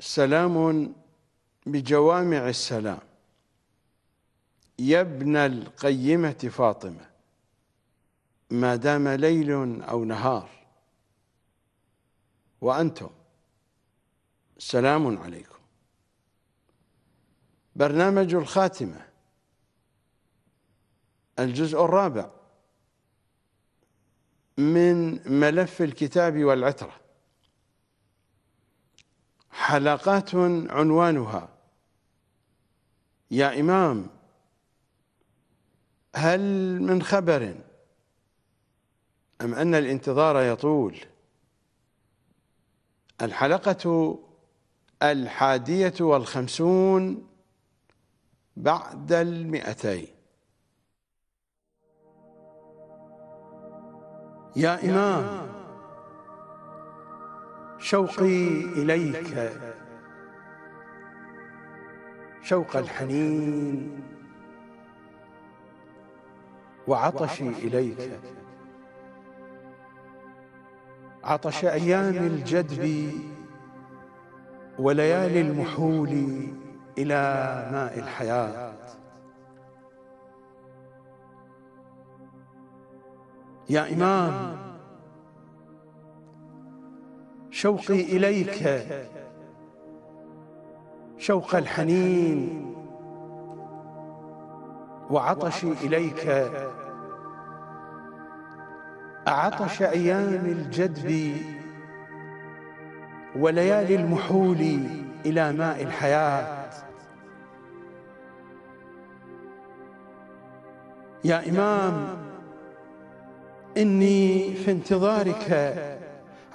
سلام بجوامع السلام يا ابن القيمة فاطمة ما دام ليل أو نهار وأنتم سلام عليكم برنامج الخاتمة الجزء الرابع من ملف الكتاب والعتره حلقات عنوانها يا إمام هل من خبر أم أن الانتظار يطول الحلقة الحادية والخمسون بعد المئتين يا إمام شوقي إليك شوق الحنين وعطشي إليك عطش أيام الجدب وليالي المحول إلى ماء الحياة يا إمام شوقي إليك شوق الحنين وعطشي إليك عطش أيام الجدب وليالي المحول إلى ماء الحياة يا إمام إني في انتظارك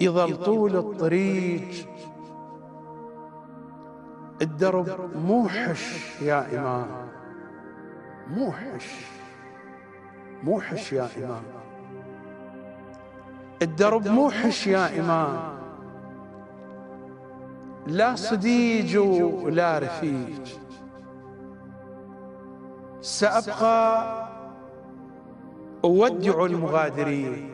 يظل طول الطريق الدرب موحش يا إمام موحش موحش يا إمام الدرب موحش يا إمام لا صديج ولا رفيق سأبقى أودع المغادرين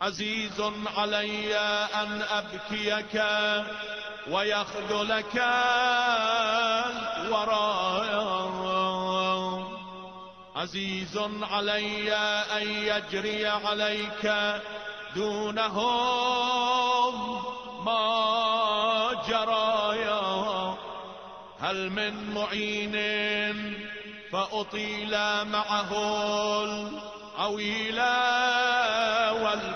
عزيز علي أن أبكيك ويخذلك الورى عزيز علي أن يجري عليك دونهم ما جرى هل من معين فأطيل معه العويل والبعيد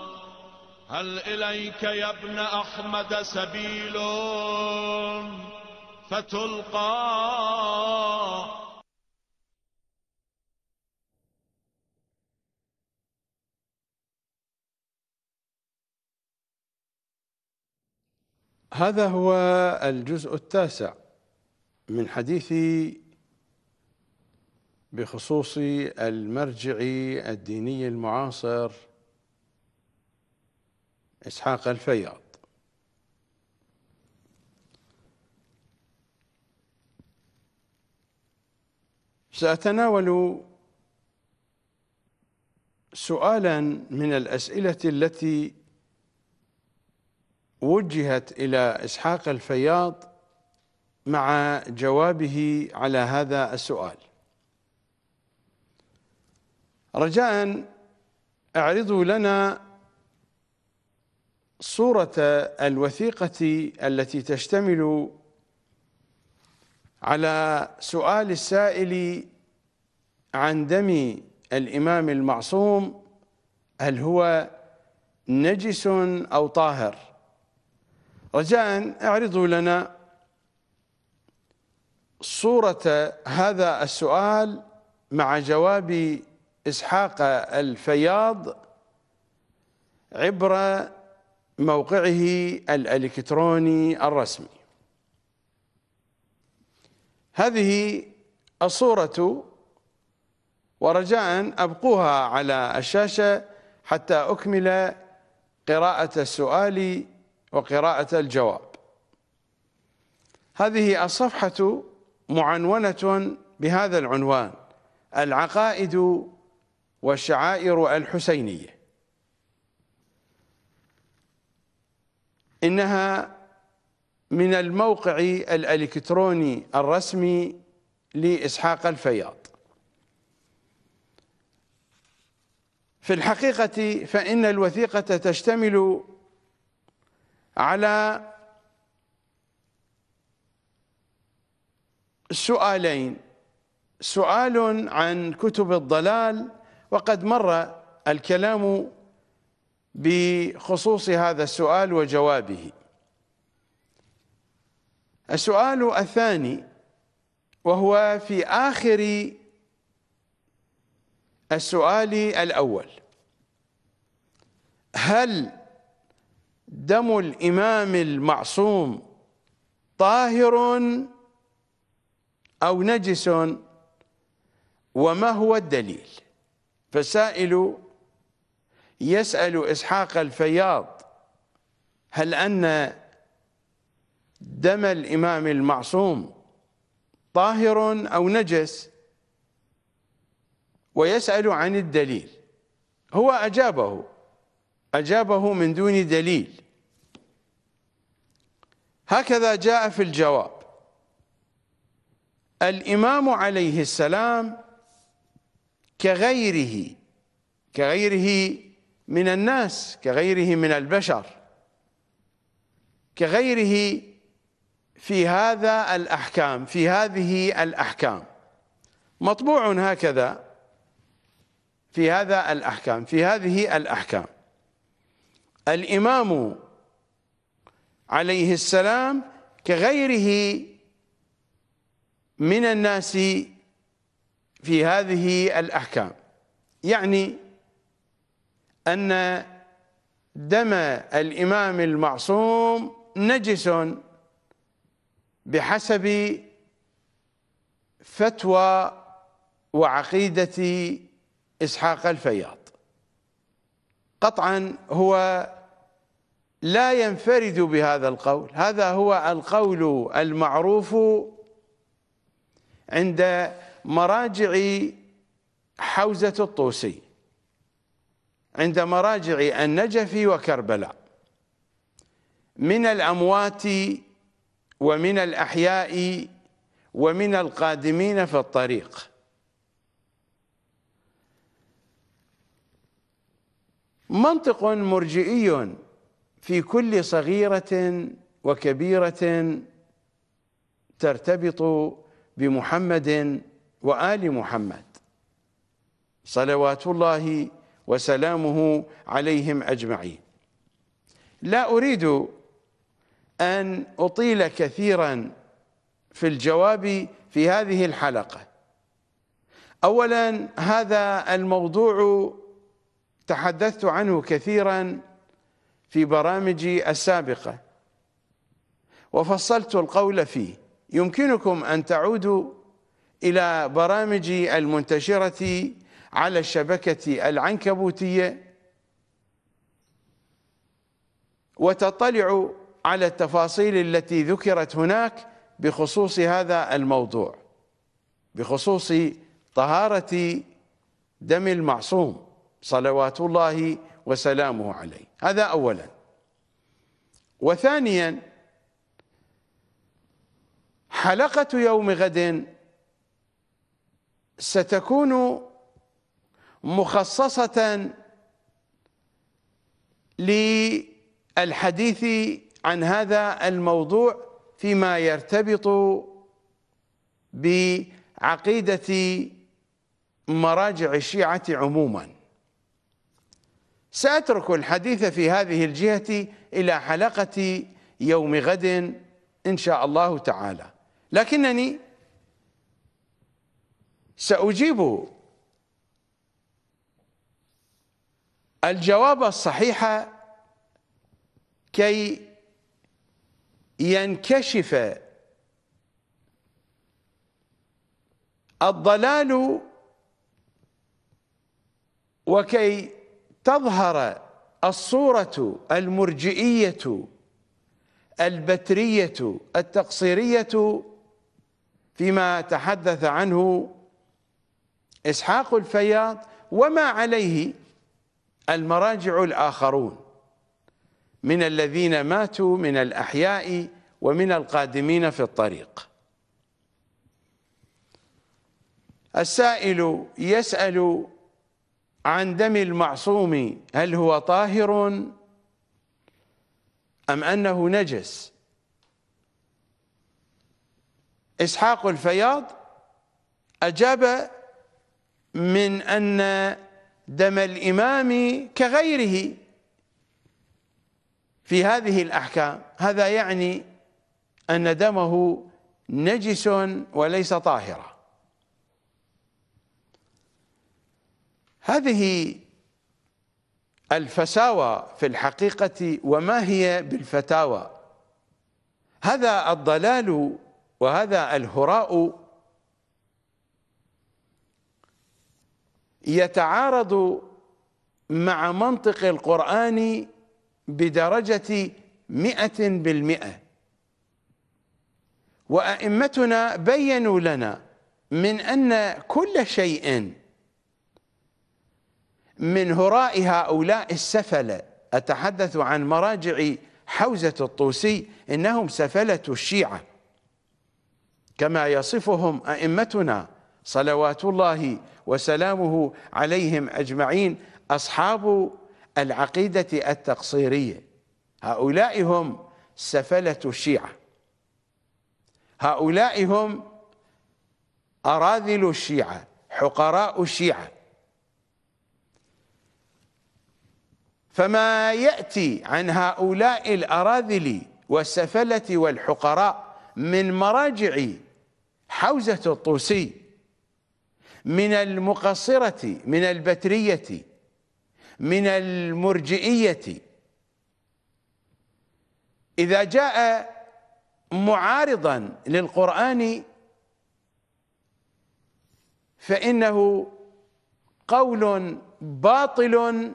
هل إليك يا ابن أحمد سبيل فتلقى هذا هو الجزء التاسع من حديثي بخصوص المرجع الديني المعاصر إسحاق الفياض سأتناول سؤالا من الأسئلة التي وجهت إلى إسحاق الفياض مع جوابه على هذا السؤال رجاء اعرضوا لنا صورة الوثيقة التي تشتمل على سؤال السائل عن دم الإمام المعصوم هل هو نجس أو طاهر رجاء اعرضوا لنا صورة هذا السؤال مع جواب إسحاق الفياض عبر موقعه الالكتروني الرسمي هذه الصوره ورجاء ابقوها على الشاشه حتى اكمل قراءه السؤال وقراءه الجواب هذه الصفحه معنونه بهذا العنوان العقائد والشعائر الحسينيه إنها من الموقع الإلكتروني الرسمي لإسحاق الفياض في الحقيقة فإن الوثيقة تشتمل على سؤالين سؤال عن كتب الضلال وقد مر الكلام بخصوص هذا السؤال وجوابه السؤال الثاني وهو في آخر السؤال الأول هل دم الإمام المعصوم طاهر أو نجس وما هو الدليل فالسائل يسأل إسحاق الفياض هل أن دم الإمام المعصوم طاهر أو نجس ويسأل عن الدليل هو أجابه أجابه من دون دليل هكذا جاء في الجواب الإمام عليه السلام كغيره كغيره من الناس كغيره من البشر كغيره في هذا الأحكام في هذه الأحكام مطبوع هكذا في هذا الأحكام في هذه الأحكام الإمام عليه السلام كغيره من الناس في هذه الأحكام يعني أن دم الإمام المعصوم نجس بحسب فتوى وعقيدة إسحاق الفياض قطعا هو لا ينفرد بهذا القول هذا هو القول المعروف عند مراجع حوزة الطوسي عند مراجع النجف وكربلاء من الأموات ومن الأحياء ومن القادمين في الطريق منطق مرجئي في كل صغيرة وكبيرة ترتبط بمحمد وآل محمد صلوات الله وسلامه عليهم اجمعين لا اريد ان اطيل كثيرا في الجواب في هذه الحلقه اولا هذا الموضوع تحدثت عنه كثيرا في برامجي السابقه وفصلت القول فيه يمكنكم ان تعودوا الى برامجي المنتشره على الشبكة العنكبوتية وتطلع على التفاصيل التي ذكرت هناك بخصوص هذا الموضوع بخصوص طهارة دم المعصوم صلوات الله وسلامه عليه هذا أولا وثانيا حلقة يوم غد ستكون مخصصة للحديث عن هذا الموضوع فيما يرتبط بعقيدة مراجع الشيعة عموما سأترك الحديث في هذه الجهة إلى حلقة يوم غد إن شاء الله تعالى لكنني سأجيب الجواب الصحيح كي ينكشف الضلال وكي تظهر الصورة المرجئية البترية التقصيرية فيما تحدث عنه إسحاق الفياض وما عليه المراجع الآخرون من الذين ماتوا من الأحياء ومن القادمين في الطريق السائل يسأل عن دم المعصوم هل هو طاهر أم أنه نجس إسحاق الفياض أجاب من أن دم الإمام كغيره في هذه الأحكام هذا يعني أن دمه نجس وليس طاهرا هذه الفساوى في الحقيقة وما هي بالفتاوى هذا الضلال وهذا الهراء يتعارض مع منطق القرآن بدرجة مئة بالمئة وأئمتنا بيّنوا لنا من أن كل شيء من هراء هؤلاء السفلة أتحدث عن مراجع حوزة الطوسي إنهم سفلة الشيعة كما يصفهم أئمتنا صلوات الله وسلامه عليهم أجمعين أصحاب العقيدة التقصيرية هؤلاء هم سفلة الشيعة هؤلاء هم أراذل الشيعة حقراء الشيعة فما يأتي عن هؤلاء الأراذل والسفلة والحقراء من مراجع حوزة الطوسي من المقصرة من البترية من المرجئية إذا جاء معارضا للقرآن فإنه قول باطل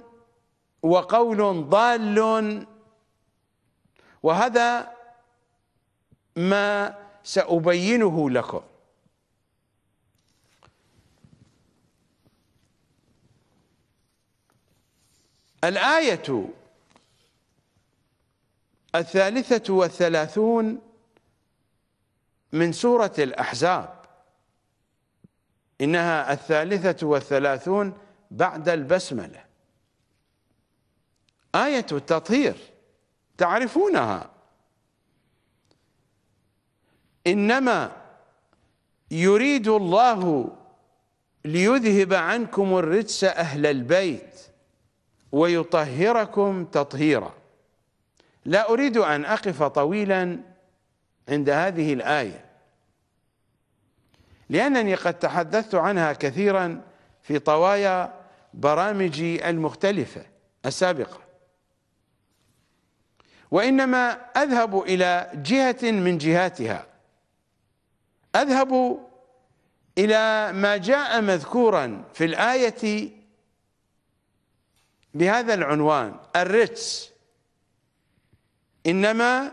وقول ضال وهذا ما سأبينه لكم الآية الثالثة والثلاثون من سورة الأحزاب إنها الثالثة والثلاثون بعد البسملة آية التطهير تعرفونها إنما يريد الله ليذهب عنكم الرجس أهل البيت ويطهركم تطهيرا لا اريد ان اقف طويلا عند هذه الايه لانني قد تحدثت عنها كثيرا في طوايا برامجي المختلفه السابقه وانما اذهب الى جهه من جهاتها اذهب الى ما جاء مذكورا في الايه بهذا العنوان الرتس إنما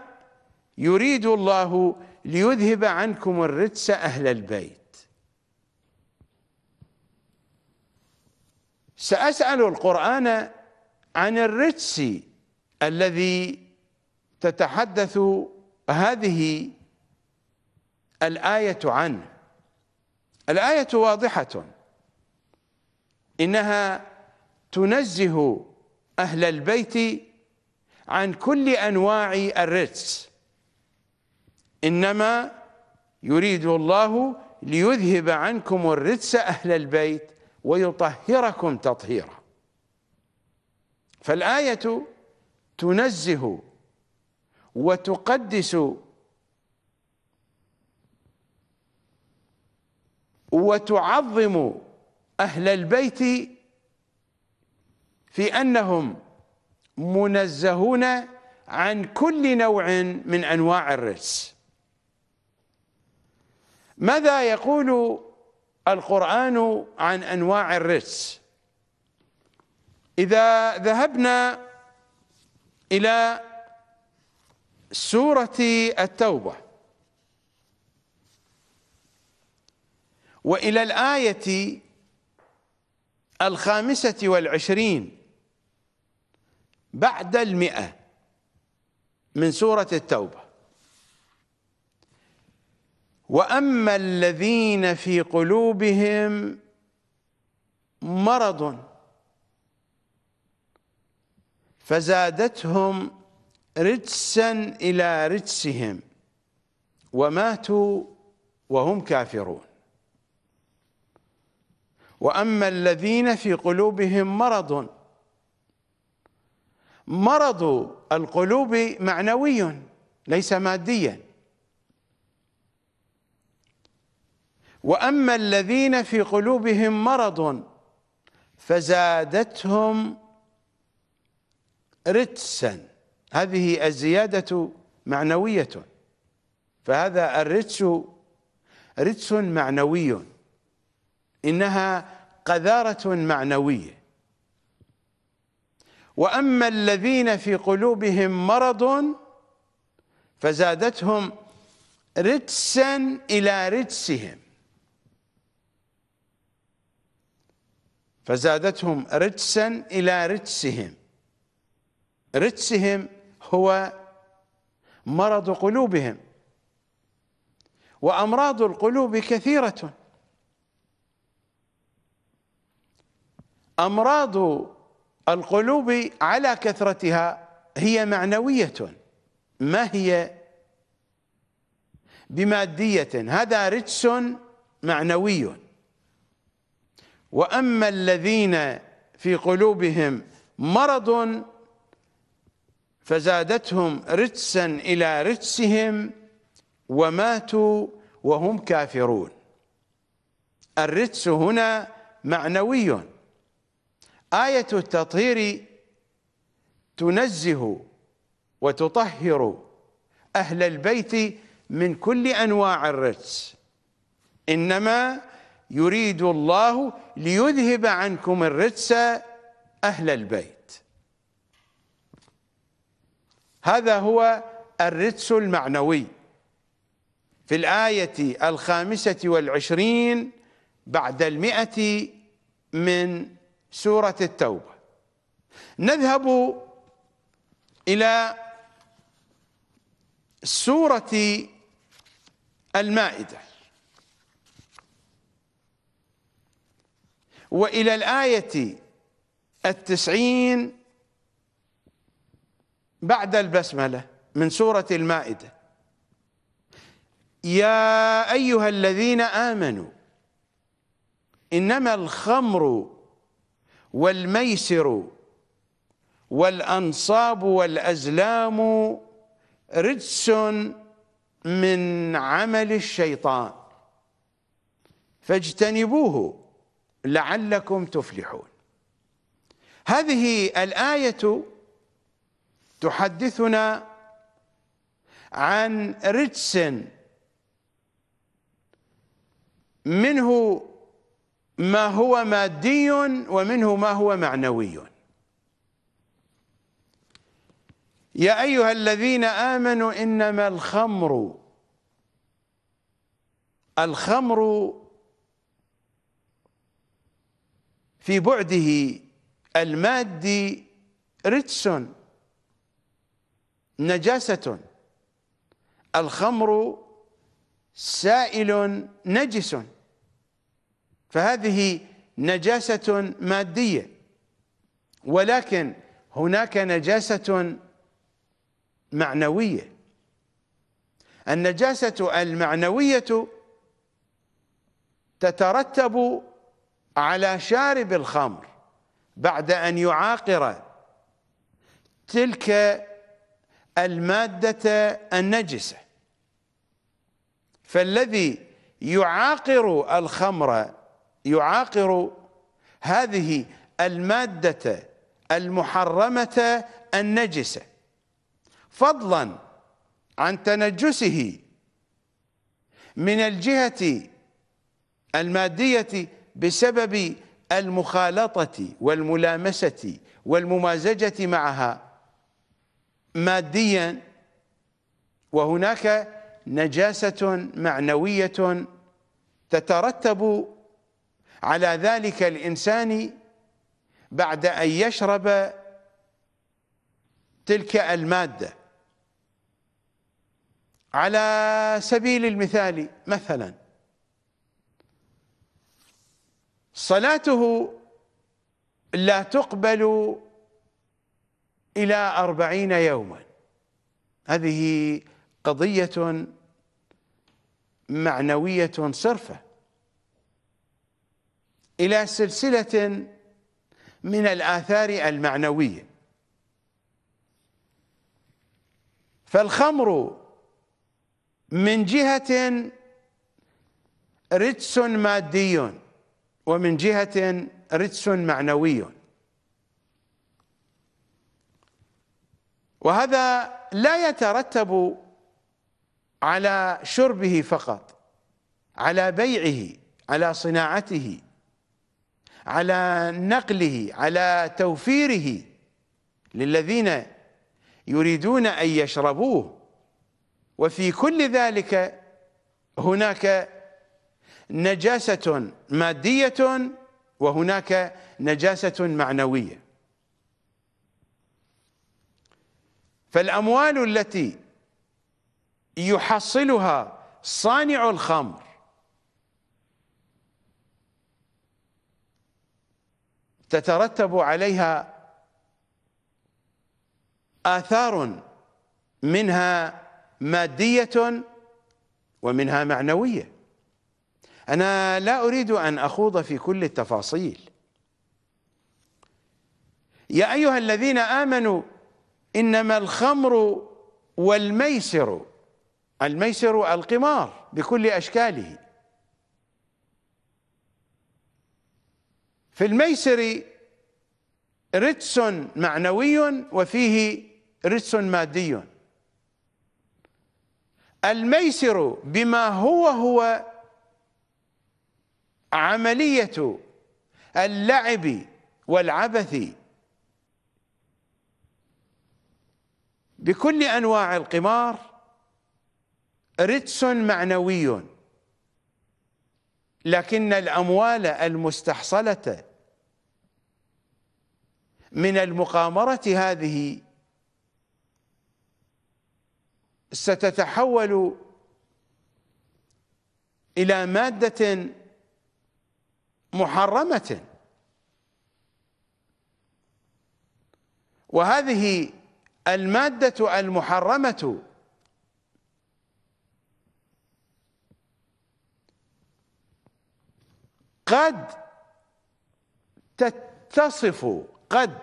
يريد الله ليذهب عنكم الرجس أهل البيت سأسأل القرآن عن الرجس الذي تتحدث هذه الآية عنه الآية واضحة إنها تنزه أهل البيت عن كل أنواع الرجس إنما يريد الله ليذهب عنكم الرجس أهل البيت ويطهركم تطهيرا فالآية تنزه وتقدس وتعظم أهل البيت في أنهم منزهون عن كل نوع من أنواع الرجس ماذا يقول القرآن عن أنواع الرجس إذا ذهبنا إلى سورة التوبة وإلى الآية الخامسة والعشرين بعد المئة من سورة التوبة وأما الذين في قلوبهم مرض فزادتهم رجسا إلى رجسهم وماتوا وهم كافرون وأما الذين في قلوبهم مرض مرض القلوب معنوي ليس ماديا واما الذين في قلوبهم مرض فزادتهم رجسا هذه الزياده معنويه فهذا الرجس رجس معنوي انها قذاره معنويه واما الذين في قلوبهم مرض فزادتهم رجسا الى رجسهم فزادتهم رجسا الى رجسهم رجسهم هو مرض قلوبهم وامراض القلوب كثيره امراض القلوب على كثرتها هي معنوية ما هي بمادية هذا رجس معنوي وأما الذين في قلوبهم مرض فزادتهم رجسا إلى رجسهم وماتوا وهم كافرون الرجس هنا معنوي آية التطهير تنزه وتطهر أهل البيت من كل أنواع الرجس إنما يريد الله ليذهب عنكم الرجس أهل البيت هذا هو الرجس المعنوي في الآية الخامسة والعشرين بعد المئة من سورة التوبة نذهب إلى سورة المائدة وإلى الآية التسعين بعد البسملة من سورة المائدة يا أيها الذين آمنوا إنما الخمر والميسر والأنصاب والأزلام رجس من عمل الشيطان فاجتنبوه لعلكم تفلحون هذه الآية تحدثنا عن رجس منه ما هو مادي ومنه ما هو معنوي يا أيها الذين آمنوا إنما الخمر الخمر في بعده المادي رجس نجاسة الخمر سائل نجس فهذه نجاسة مادية ولكن هناك نجاسة معنوية النجاسة المعنوية تترتب على شارب الخمر بعد أن يعاقر تلك المادة النجسة فالذي يعاقر الخمر يعاقر هذه المادة المحرمة النجسة فضلا عن تنجسه من الجهة المادية بسبب المخالطة والملامسة والممازجة معها ماديا وهناك نجاسة معنوية تترتب على ذلك الإنسان بعد أن يشرب تلك المادة على سبيل المثال مثلا صلاته لا تقبل إلى أربعين يوما هذه قضية معنوية صرفة إلى سلسلة من الآثار المعنوية فالخمر من جهة رجس مادي ومن جهة رجس معنوي وهذا لا يترتب على شربه فقط على بيعه على صناعته على نقله على توفيره للذين يريدون أن يشربوه وفي كل ذلك هناك نجاسة مادية وهناك نجاسة معنوية فالأموال التي يحصلها صانع الخمر تترتب عليها آثار منها مادية ومنها معنوية أنا لا أريد أن أخوض في كل التفاصيل يا أيها الذين آمنوا إنما الخمر والميسر الميسر القمار بكل أشكاله في الميسر رجس معنوي وفيه رجس مادي الميسر بما هو هو عملية اللعب والعبث بكل أنواع القمار رجس معنوي لكن الأموال المستحصلة من المقامرة هذه ستتحول إلى مادة محرمة وهذه المادة المحرمة قد تتصف قد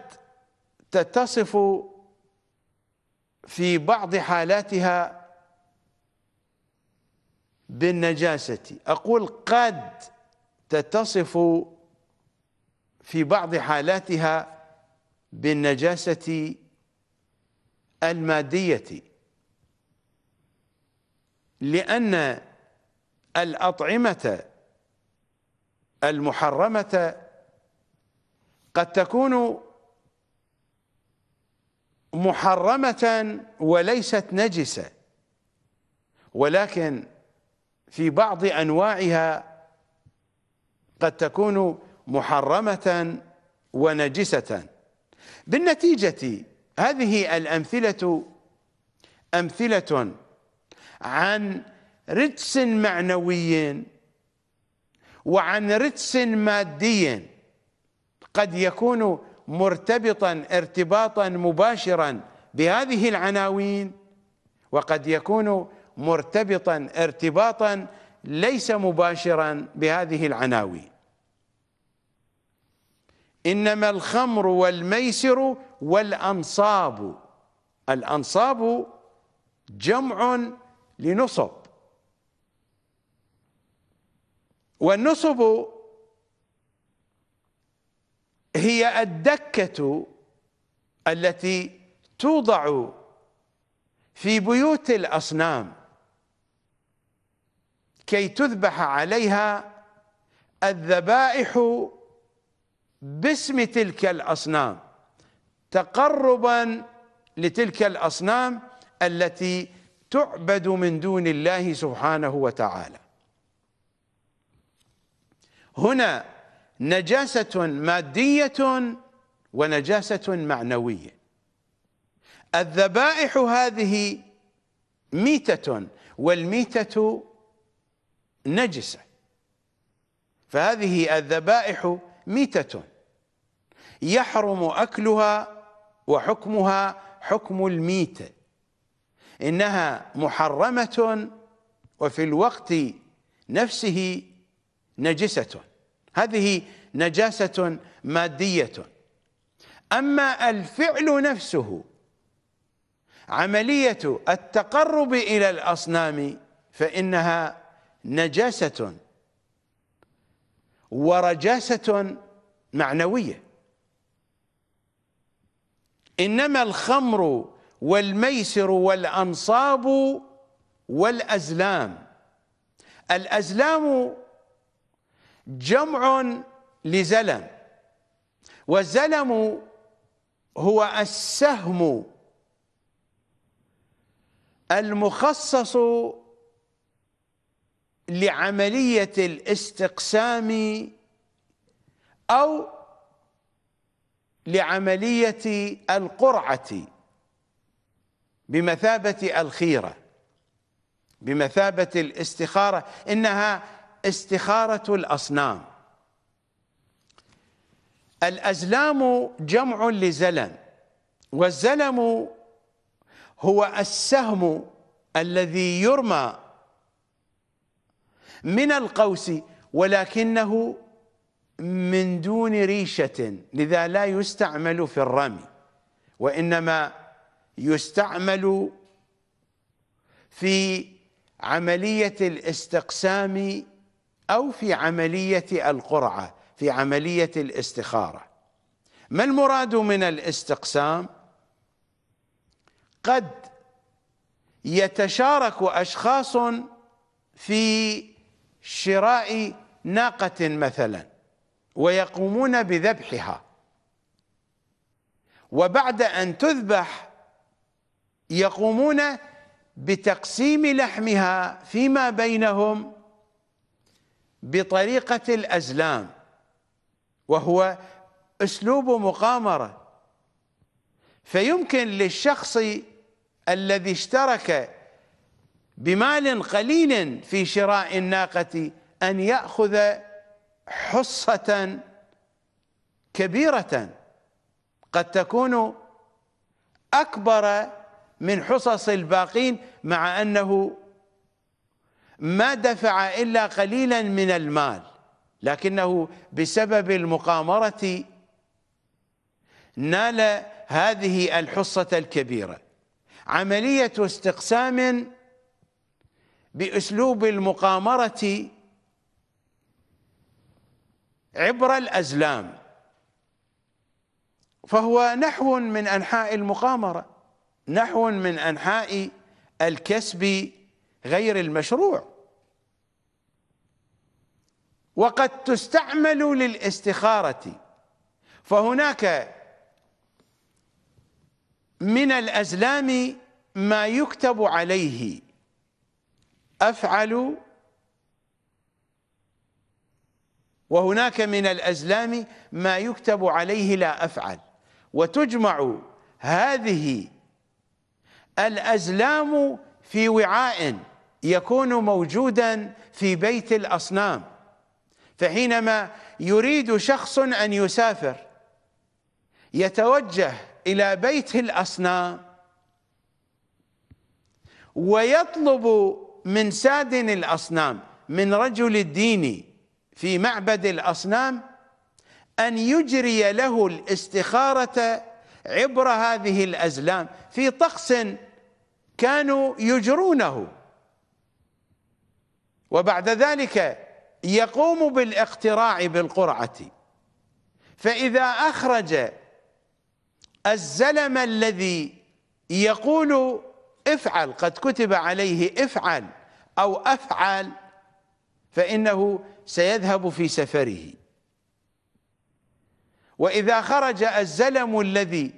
تتصف في بعض حالاتها بالنجاسة أقول قد تتصف في بعض حالاتها بالنجاسة المادية لأن الأطعمة المحرمة قد تكون محرمة وليست نجسة ولكن في بعض أنواعها قد تكون محرمة ونجسة بالنتيجة هذه الأمثلة أمثلة عن رجس معنوي وعن رجس مادي قد يكون مرتبطا ارتباطا مباشرا بهذه العناوين وقد يكون مرتبطا ارتباطا ليس مباشرا بهذه العناوين انما الخمر والميسر والانصاب الانصاب جمع لنصب والنصب هي الدكة التي توضع في بيوت الأصنام كي تذبح عليها الذبائح باسم تلك الأصنام تقربا لتلك الأصنام التي تعبد من دون الله سبحانه وتعالى هنا نجاسة مادية ونجاسة معنوية الذبائح هذه ميتة والميتة نجسة فهذه الذبائح ميتة يحرم أكلها وحكمها حكم الميتة إنها محرمة وفي الوقت نفسه نجسة هذه نجاسة مادية أما الفعل نفسه عملية التقرب إلى الأصنام فإنها نجاسة ورجاسة معنوية إنما الخمر والميسر والأنصاب والأزلام الأزلام جمع لزلم والزلم هو السهم المخصص لعملية الاستقسام أو لعملية القرعة بمثابة الخيرة بمثابة الاستخارة إنها استخارة الأصنام الأزلام جمع لزلم والزلم هو السهم الذي يرمى من القوس ولكنه من دون ريشة لذا لا يستعمل في الرمي وإنما يستعمل في عملية الاستقسام أو في عملية القرعة في عملية الاستخارة ما المراد من الاستقسام قد يتشارك أشخاص في شراء ناقة مثلا ويقومون بذبحها وبعد أن تذبح يقومون بتقسيم لحمها فيما بينهم بطريقة الأزلام وهو أسلوب مقامرة فيمكن للشخص الذي اشترك بمال قليل في شراء الناقة أن يأخذ حصة كبيرة قد تكون أكبر من حصص الباقين مع أنه ما دفع إلا قليلا من المال لكنه بسبب المقامرة نال هذه الحصة الكبيرة عملية استقسام بأسلوب المقامرة عبر الأزلام فهو نحو من أنحاء المقامرة نحو من أنحاء الكسب غير المشروع وقد تستعمل للاستخارة فهناك من الأزلام ما يكتب عليه أفعل وهناك من الأزلام ما يكتب عليه لا أفعل وتجمع هذه الأزلام في وعاء يكون موجودا في بيت الاصنام فحينما يريد شخص ان يسافر يتوجه الى بيت الاصنام ويطلب من سادن الاصنام من رجل الدين في معبد الاصنام ان يجري له الاستخاره عبر هذه الازلام في طقس كانوا يجرونه وبعد ذلك يقوم بالاقتراع بالقرعة فإذا أخرج الزلم الذي يقول افعل قد كتب عليه افعل أو أفعل فإنه سيذهب في سفره وإذا خرج الزلم الذي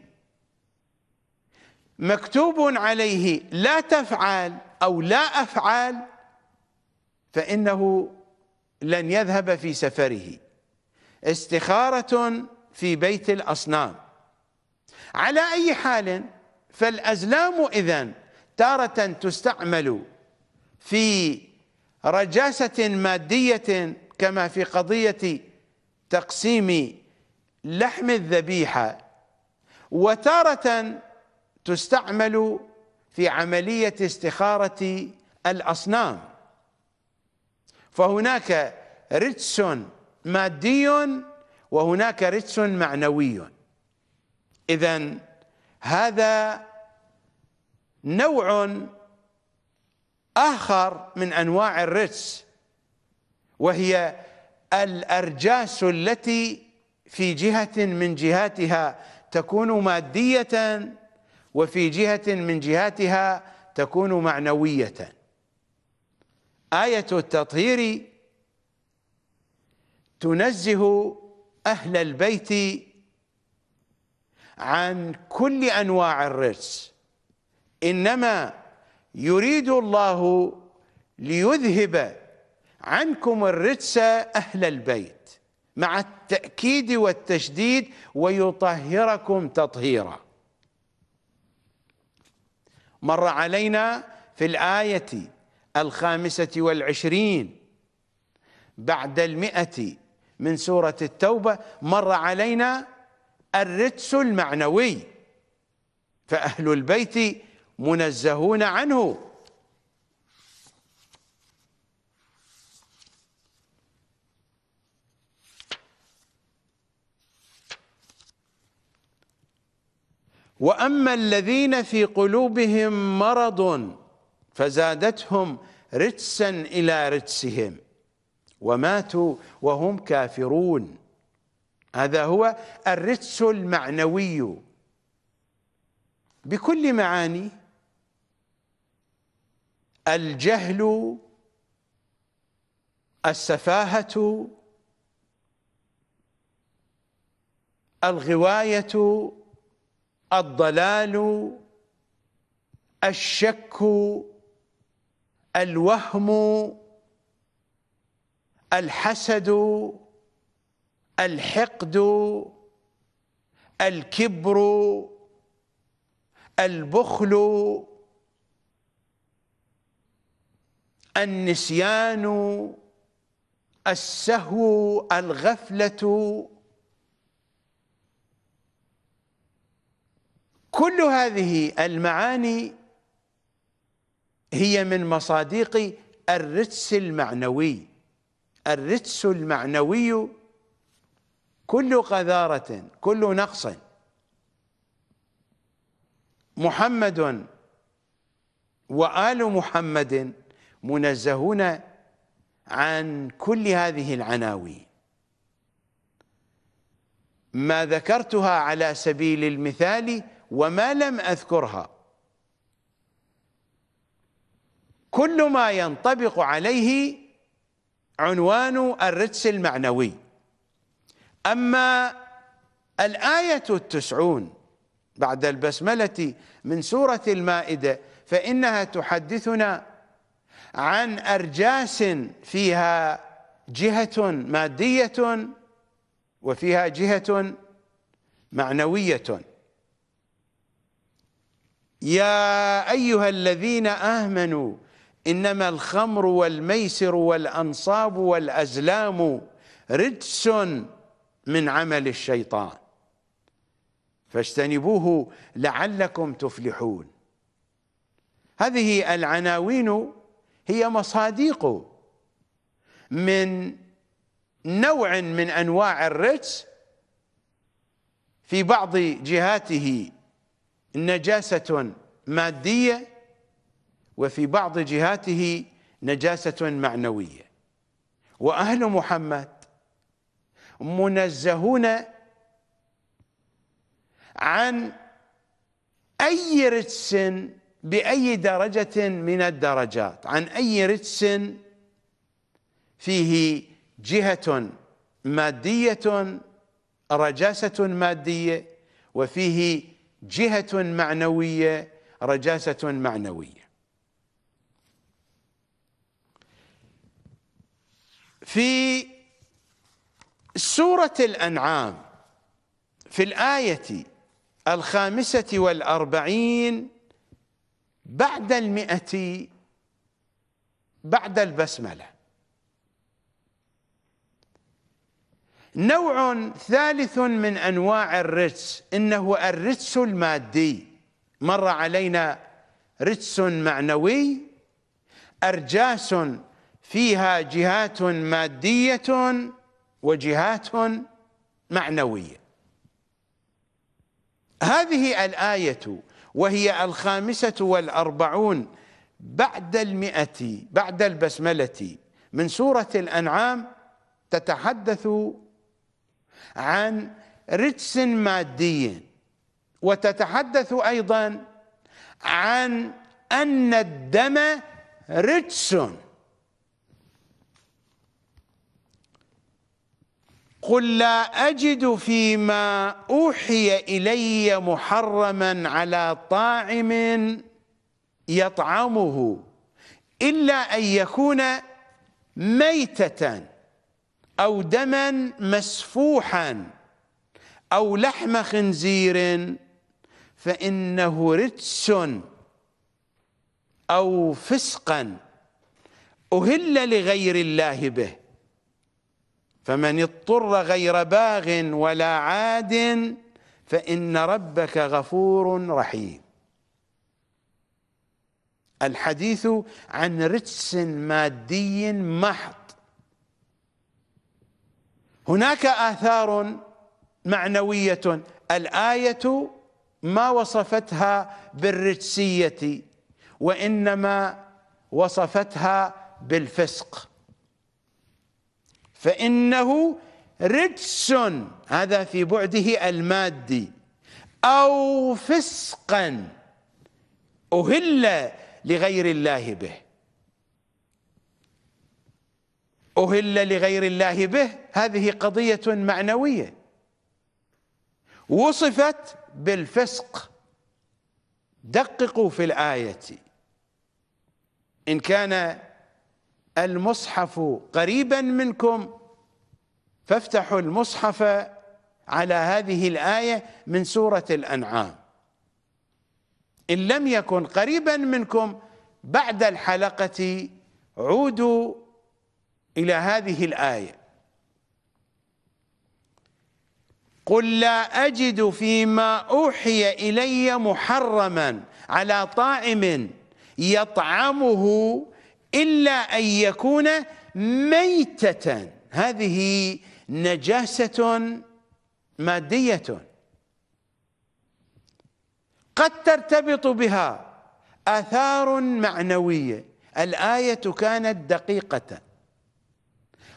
مكتوب عليه لا تفعل أو لا أفعل فإنه لن يذهب في سفره استخارة في بيت الأصنام على أي حال فالأزلام إذن تارة تستعمل في رجاسة مادية كما في قضية تقسيم لحم الذبيحة وتارة تستعمل في عملية استخارة الأصنام فهناك رجس مادي وهناك رجس معنوي اذا هذا نوع اخر من انواع الرجس وهي الارجاس التي في جهه من جهاتها تكون ماديه وفي جهه من جهاتها تكون معنويه آية التطهير تنزه أهل البيت عن كل أنواع الرجس إنما يريد الله ليذهب عنكم الرجس أهل البيت مع التأكيد والتشديد ويطهركم تطهيرا مر علينا في الآية الخامسة والعشرين بعد المئة من سورة التوبة مر علينا الرجس المعنوي فأهل البيت منزهون عنه واما الذين في قلوبهم مرض فزادتهم رجسا الى رجسهم وماتوا وهم كافرون هذا هو الرجس المعنوي بكل معاني الجهل السفاهه الغوايه الضلال الشك الوهم الحسد الحقد الكبر البخل النسيان السهو الغفله كل هذه المعاني هي من مصادق الرجس المعنوي الرجس المعنوي كل قذارة كل نقص محمد وآل محمد منزهون عن كل هذه العناوين ما ذكرتها على سبيل المثال وما لم أذكرها كل ما ينطبق عليه عنوان الرجس المعنوي أما الآية التسعون بعد البسملة من سورة المائدة فإنها تحدثنا عن أرجاس فيها جهة مادية وفيها جهة معنوية يا أيها الذين آمنوا إنما الخمر والميسر والأنصاب والأزلام رجس من عمل الشيطان فاجتنبوه لعلكم تفلحون هذه العناوين هي مصاديق من نوع من انواع الرجس في بعض جهاته نجاسه ماديه وفي بعض جهاته نجاسة معنوية وأهل محمد منزهون عن أي رجس بأي درجة من الدرجات عن أي رجس فيه جهة مادية رجاسة مادية وفيه جهة معنوية رجاسة معنوية في سورة الأنعام في الآية الخامسة والأربعين بعد المئة بعد البسملة نوع ثالث من أنواع الرجس إنه الرجس المادي مر علينا رجس معنوي أرجاس فيها جهات مادية وجهات معنوية هذه الآية وهي الخامسة والأربعون بعد المئة بعد البسملة من سورة الأنعام تتحدث عن رجس مادي وتتحدث أيضا عن أن الدم رجس قل لا أجد فيما أوحي إلي محرما على طاعم يطعمه إلا أن يكون ميتة أو دما مسفوحا أو لحم خنزير فإنه رجس أو فسقا أهل لغير الله به فمن اضطر غير باغ ولا عاد فإن ربك غفور رحيم الحديث عن رجس مادي محض هناك آثار معنوية الآية ما وصفتها بالرجسية وإنما وصفتها بالفسق فإنه رجس هذا في بعده المادي أو فسقا أهل لغير الله به أهل لغير الله به هذه قضية معنوية وصفت بالفسق دققوا في الآية إن كان المصحف قريبا منكم فافتحوا المصحف على هذه الآية من سورة الأنعام إن لم يكن قريبا منكم بعد الحلقة عودوا إلى هذه الآية قل لا أجد فيما أوحي إلي محرما على طاعم يطعمه إلا أن يكون ميتة هذه نجاسة مادية قد ترتبط بها آثار معنوية الآية كانت دقيقة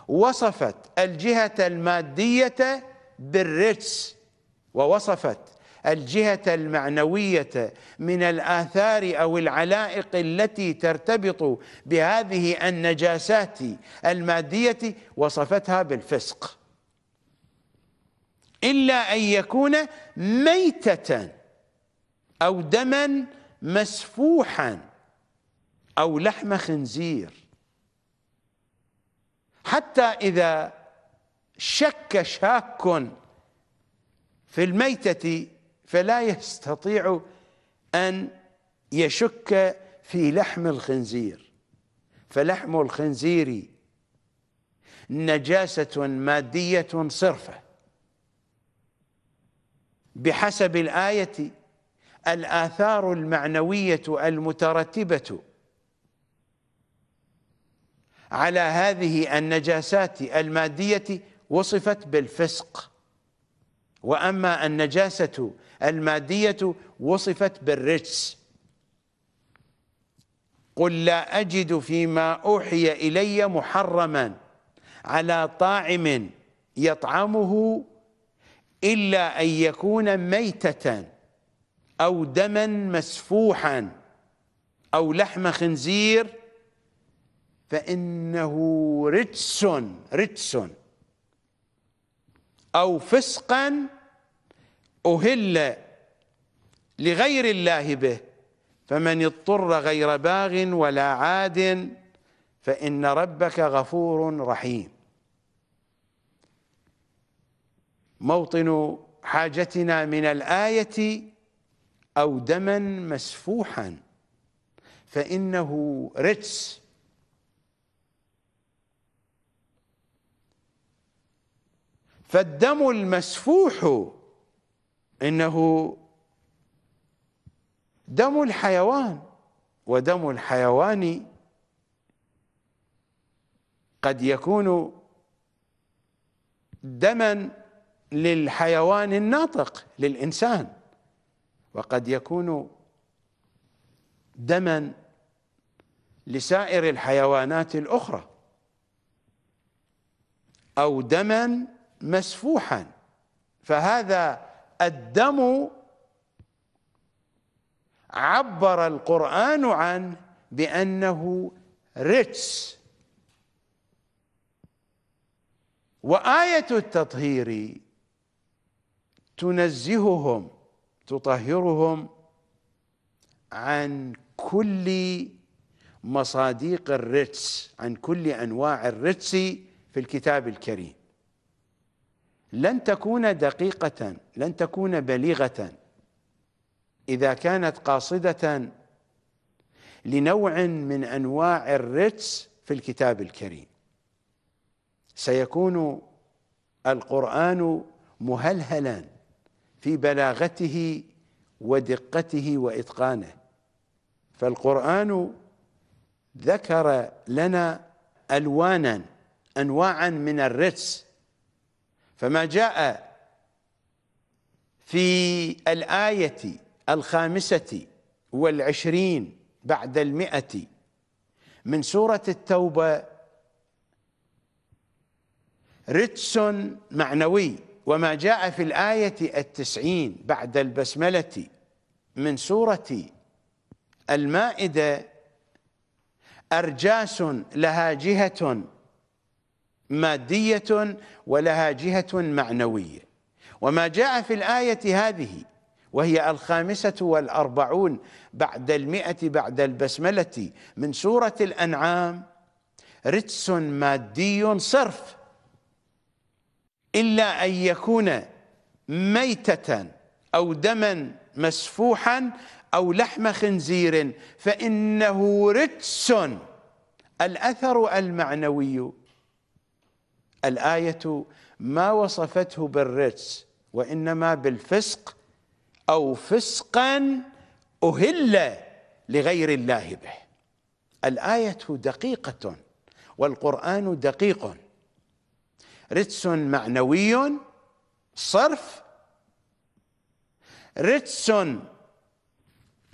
وصفت الجهة المادية بالرجس ووصفت الجهة المعنوية من الآثار أو العلائق التي ترتبط بهذه النجاسات المادية وصفتها بالفسق إلا أن يكون ميتة أو دما مسفوحا أو لحم خنزير حتى إذا شك شاك في الميتة فلا يستطيع أن يشك في لحم الخنزير فلحم الخنزير نجاسة مادية صرفة بحسب الآية الآثار المعنوية المترتبة على هذه النجاسات المادية وصفت بالفسق واما النجاسه الماديه وصفت بالرجس قل لا اجد فيما اوحي الي محرما على طاعم يطعمه الا ان يكون ميته او دما مسفوحا او لحم خنزير فانه رجس رجس او فسقا أهل لغير الله به فمن اضطر غير باغ ولا عاد فإن ربك غفور رحيم موطن حاجتنا من الآية أو دما مسفوحا فإنه رجس فالدم المسفوح إنه دم الحيوان ودم الحيوان قد يكون دما للحيوان الناطق للإنسان وقد يكون دما لسائر الحيوانات الأخرى أو دما مسفوحا فهذا الدم عبر القرآن عنه بأنه رجس وآية التطهير تنزههم تطهرهم عن كل مصاديق الرجس عن كل أنواع الرجس في الكتاب الكريم لن تكون دقيقة لن تكون بليغة إذا كانت قاصدة لنوع من أنواع الرتس في الكتاب الكريم سيكون القرآن مهلهلا في بلاغته ودقته وإتقانه فالقرآن ذكر لنا ألوانا أنواعا من الرتس فما جاء في الآية الخامسة والعشرين بعد المئة من سورة التوبة رجس معنوي وما جاء في الآية التسعين بعد البسملة من سورة المائدة أرجاس لها جهة مادية ولها جهة معنوية وما جاء في الآية هذه وهي الخامسة والأربعون بعد المئة بعد البسملة من سورة الأنعام رجس مادي صرف إلا أن يكون ميتة أو دما مسفوحا أو لحم خنزير فإنه رجس الأثر المعنوي الايه ما وصفته بالرجس وانما بالفسق او فسقا اهل لغير الله به الايه دقيقه والقران دقيق رجس معنوي صرف رجس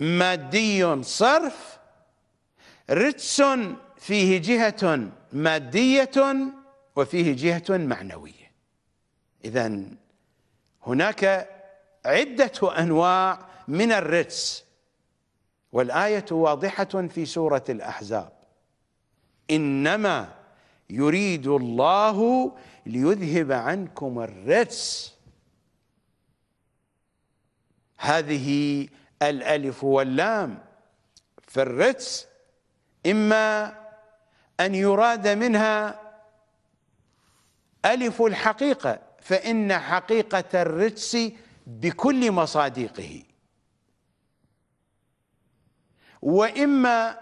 مادي صرف رجس فيه جهه ماديه وفيه جهة معنوية إذا هناك عدة أنواع من الرجس والآية واضحة في سورة الأحزاب إنما يريد الله ليذهب عنكم الرجس هذه الألف واللام في الرجس إما أن يراد منها ألف الحقيقة فإن حقيقة الرجس بكل مصادقه وإما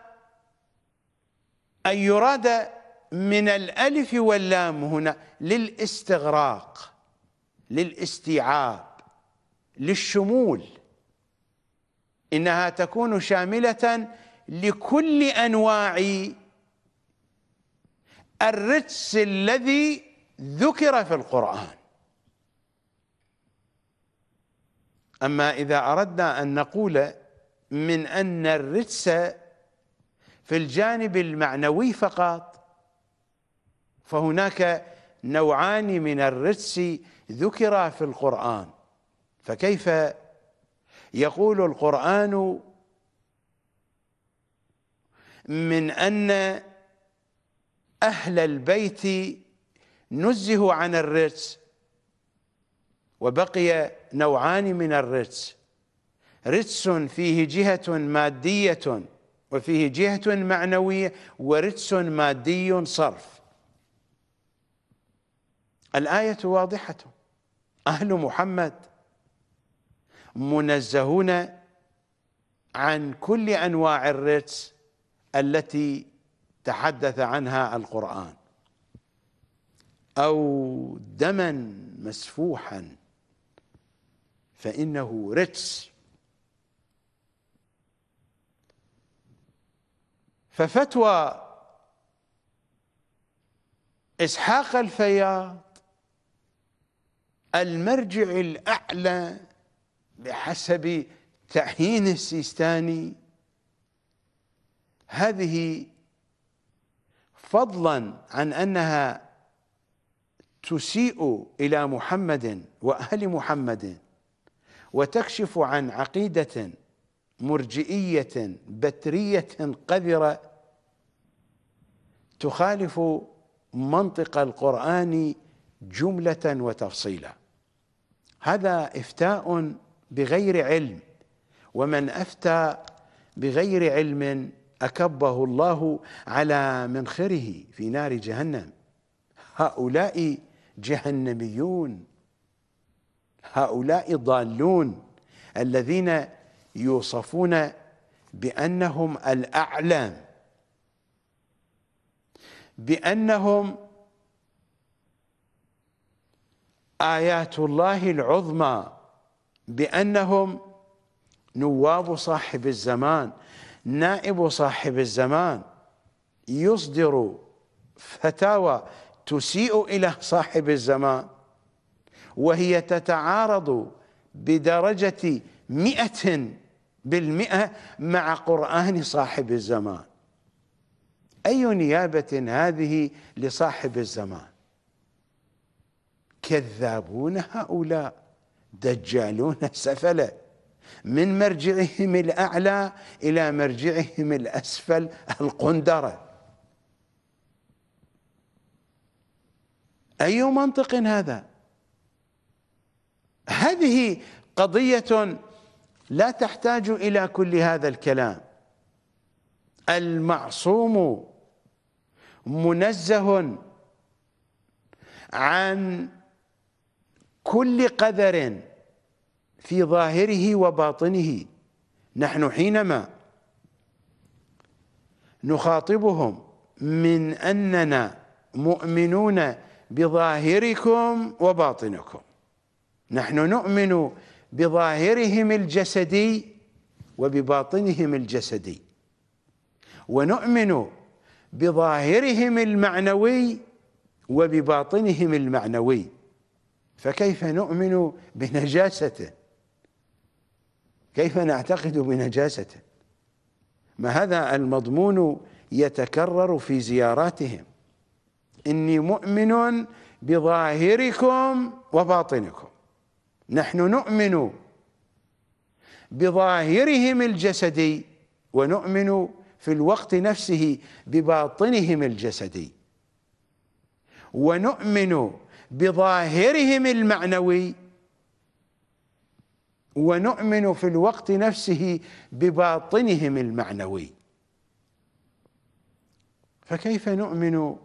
أن يراد من الألف واللام هنا للاستغراق للاستيعاب للشمول إنها تكون شاملة لكل أنواع الرجس الذي ذكر في القرآن أما إذا أردنا أن نقول من أن الرجس في الجانب المعنوي فقط فهناك نوعان من الرجس ذكرا في القرآن فكيف يقول القرآن من أن أهل البيت نزهوا عن الرجس وبقي نوعان من الرجس رجس فيه جهة مادية وفيه جهة معنوية ورجس مادي صرف الآية واضحة أهل محمد منزهون عن كل أنواع الرجس التي تحدث عنها القرآن أو دما مسفوحا فإنه رجس ففتوى إسحاق الفياض المرجع الأعلى بحسب تعيين السيستاني هذه فضلا عن أنها تسيء إلى محمد وأهل محمد وتكشف عن عقيدة مرجئية بترية قذرة تخالف منطق القرآن جملة وتفصيلا هذا إفتاء بغير علم ومن أفتى بغير علم أكبه الله على منخره في نار جهنم هؤلاء جهنميون هؤلاء ضالون الذين يوصفون بانهم الاعلام بانهم ايات الله العظمى بانهم نواب صاحب الزمان نائب صاحب الزمان يصدر فتاوى تسيء إلى صاحب الزمان وهي تتعارض بدرجة مئة بالمئة مع قرآن صاحب الزمان أي نيابة هذه لصاحب الزمان كذابون هؤلاء دجالون سفلة من مرجعهم الأعلى إلى مرجعهم الأسفل القندرة أي منطق هذا هذه قضية لا تحتاج إلى كل هذا الكلام المعصوم منزه عن كل قدر في ظاهره وباطنه نحن حينما نخاطبهم من اننا مؤمنون بظاهركم وباطنكم نحن نؤمن بظاهرهم الجسدي وبباطنهم الجسدي ونؤمن بظاهرهم المعنوي وبباطنهم المعنوي فكيف نؤمن بنجاسته كيف نعتقد بنجاسته ما هذا المضمون يتكرر في زياراتهم إني مؤمن بظاهركم وباطنكم نحن نؤمن بظاهرهم الجسدي ونؤمن في الوقت نفسه بباطنهم الجسدي ونؤمن بظاهرهم المعنوي ونؤمن في الوقت نفسه بباطنهم المعنوي فكيف نؤمن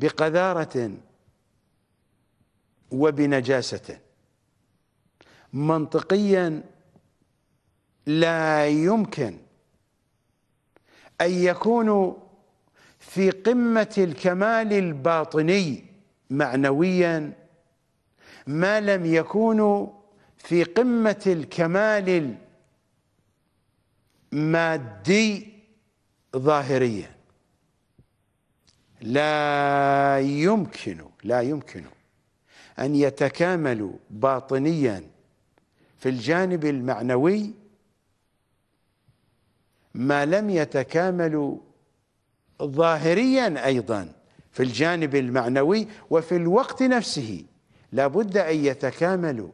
بقذارة وبنجاسة منطقيا لا يمكن أن يكونوا في قمة الكمال الباطني معنويا ما لم يكونوا في قمة الكمال المادي ظاهريا لا يمكن لا يمكن أن يتكاملوا باطنيا في الجانب المعنوي ما لم يتكاملوا ظاهريا أيضا في الجانب المعنوي وفي الوقت نفسه لابد أن يتكاملوا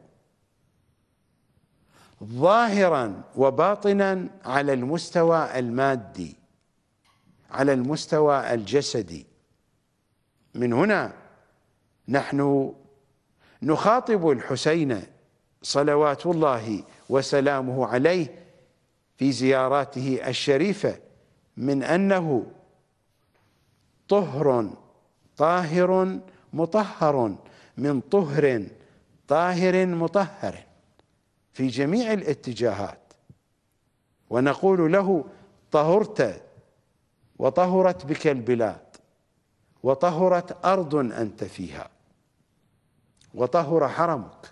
ظاهرا وباطنا على المستوى المادي على المستوى الجسدي من هنا نحن نخاطب الحسين صلوات الله وسلامه عليه في زياراته الشريفه من انه طهر طاهر مطهر من طهر طاهر مطهر في جميع الاتجاهات ونقول له طهرت وطهرت بك البلاد وطهرت ارض انت فيها وطهر حرمك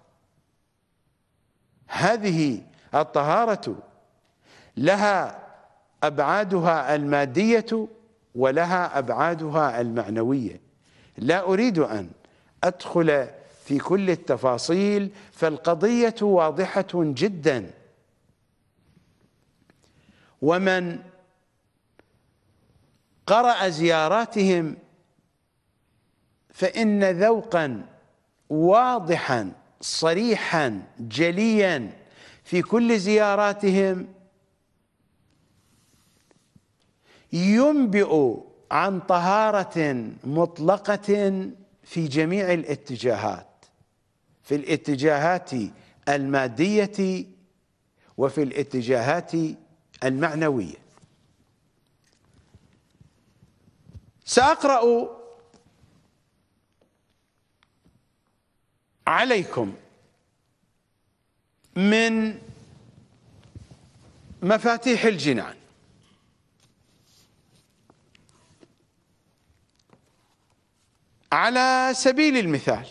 هذه الطهاره لها ابعادها الماديه ولها ابعادها المعنويه لا اريد ان ادخل في كل التفاصيل فالقضيه واضحه جدا ومن قرا زياراتهم فإن ذوقا واضحا صريحا جليا في كل زياراتهم ينبئ عن طهارة مطلقة في جميع الاتجاهات في الاتجاهات المادية وفي الاتجاهات المعنوية سأقرأ عليكم من مفاتيح الجنان على سبيل المثال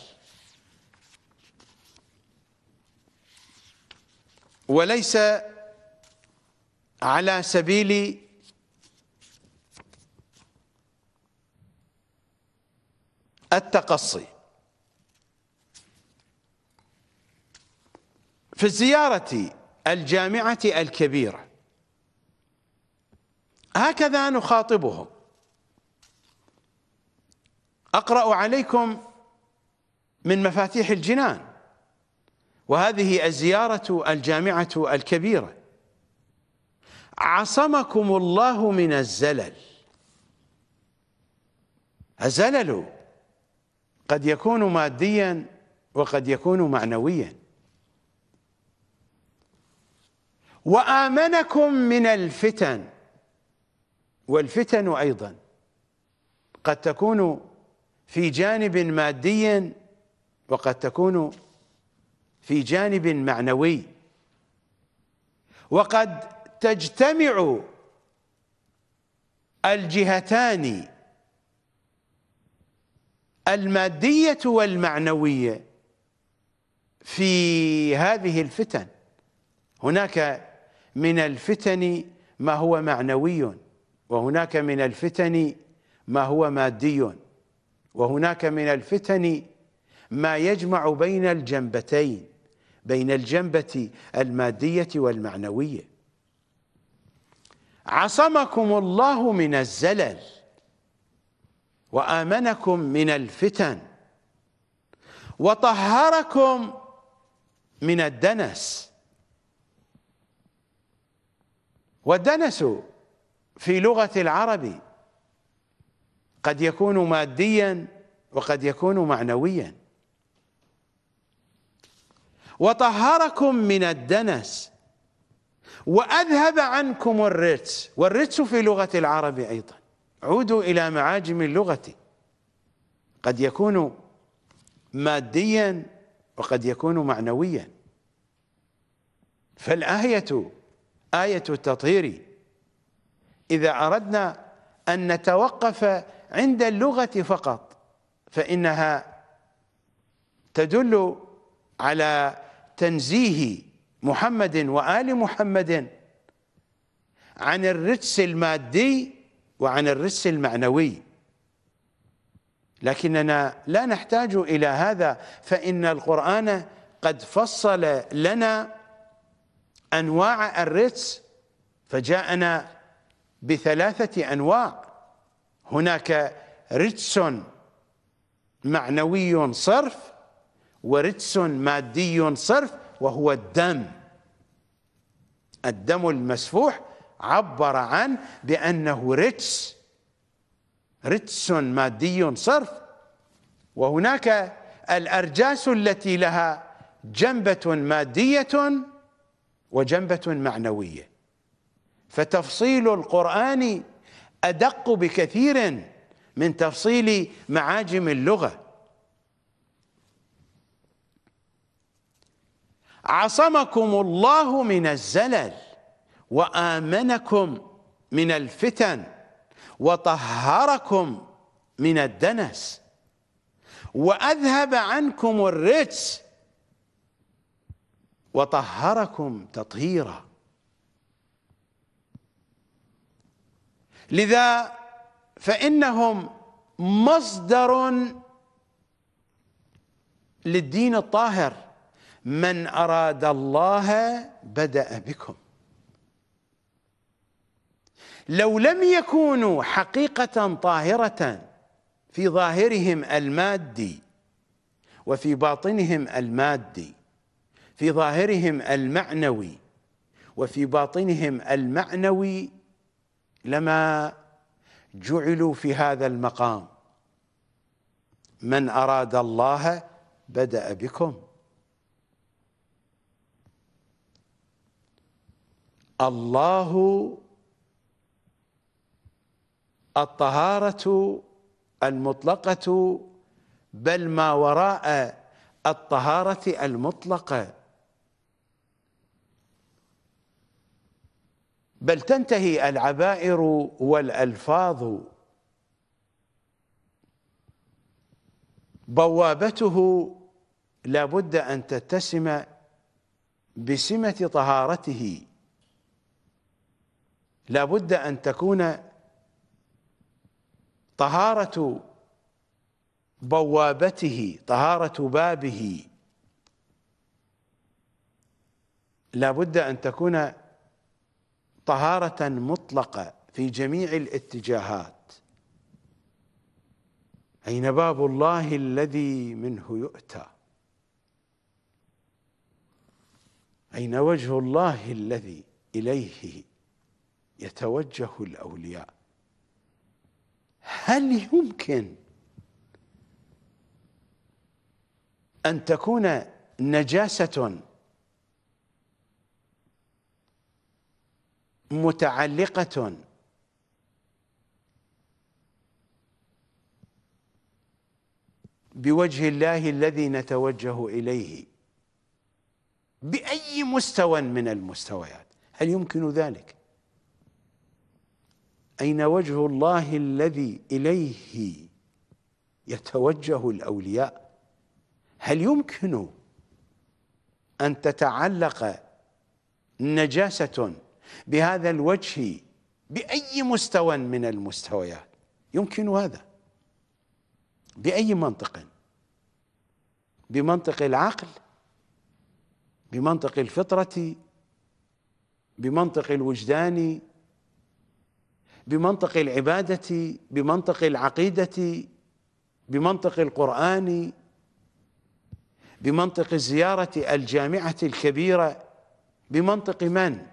وليس على سبيل التقصي في زيارة الجامعة الكبيرة هكذا نخاطبهم أقرأ عليكم من مفاتيح الجنان وهذه الزيارة الجامعة الكبيرة عصمكم الله من الزلل الزلل قد يكون ماديا وقد يكون معنويا وآمنكم من الفتن والفتن أيضا قد تكون في جانب مادي وقد تكون في جانب معنوي وقد تجتمع الجهتان المادية والمعنوية في هذه الفتن هناك من الفتن ما هو معنوي وهناك من الفتن ما هو مادي وهناك من الفتن ما يجمع بين الجنبتين بين الجنبة المادية والمعنوية عصمكم الله من الزلل وآمنكم من الفتن وطهركم من الدنس والدنس في لغة العرب قد يكون ماديا وقد يكون معنويا وطهركم من الدنس وأذهب عنكم الرجس والرجس في لغة العرب أيضا عودوا إلى معاجم اللغة قد يكون ماديا وقد يكون معنويا فالآية آية التطهير إذا أردنا أن نتوقف عند اللغة فقط فإنها تدل على تنزيه محمد وآل محمد عن الرجس المادي وعن الرجس المعنوي لكننا لا نحتاج إلى هذا فإن القرآن قد فصل لنا انواع الرتس فجاءنا بثلاثه انواع هناك رتس معنوي صرف ورتس مادي صرف وهو الدم الدم المسفوح عبر عن بانه رتس رتس مادي صرف وهناك الارجاس التي لها جنبه ماديه وجنبة معنوية فتفصيل القرآن أدق بكثير من تفصيل معاجم اللغة عصمكم الله من الزلل وآمنكم من الفتن وطهركم من الدنس وأذهب عنكم الرجس وطهركم تطهيرا لذا فإنهم مصدر للدين الطاهر من أراد الله بدأ بكم لو لم يكونوا حقيقة طاهرة في ظاهرهم المادي وفي باطنهم المادي في ظاهرهم المعنوي وفي باطنهم المعنوي لما جعلوا في هذا المقام من اراد الله بدا بكم الله الطهاره المطلقه بل ما وراء الطهاره المطلقه بل تنتهي العبائر والألفاظ بوابته لا بد أن تتسم بسمة طهارته لا بد أن تكون طهارة بوابته طهارة بابه لا بد أن تكون طهارة مطلقة في جميع الاتجاهات أين باب الله الذي منه يؤتى أين وجه الله الذي إليه يتوجه الأولياء هل يمكن أن تكون نجاسة متعلقة بوجه الله الذي نتوجه إليه بأي مستوى من المستويات هل يمكن ذلك؟ أين وجه الله الذي إليه يتوجه الأولياء؟ هل يمكن أن تتعلق نجاسة بهذا الوجه باي مستوى من المستويات يمكن هذا باي منطق بمنطق العقل بمنطق الفطره بمنطق الوجدان بمنطق العباده بمنطق العقيده بمنطق القران بمنطق زيارة الجامعه الكبيره بمنطق من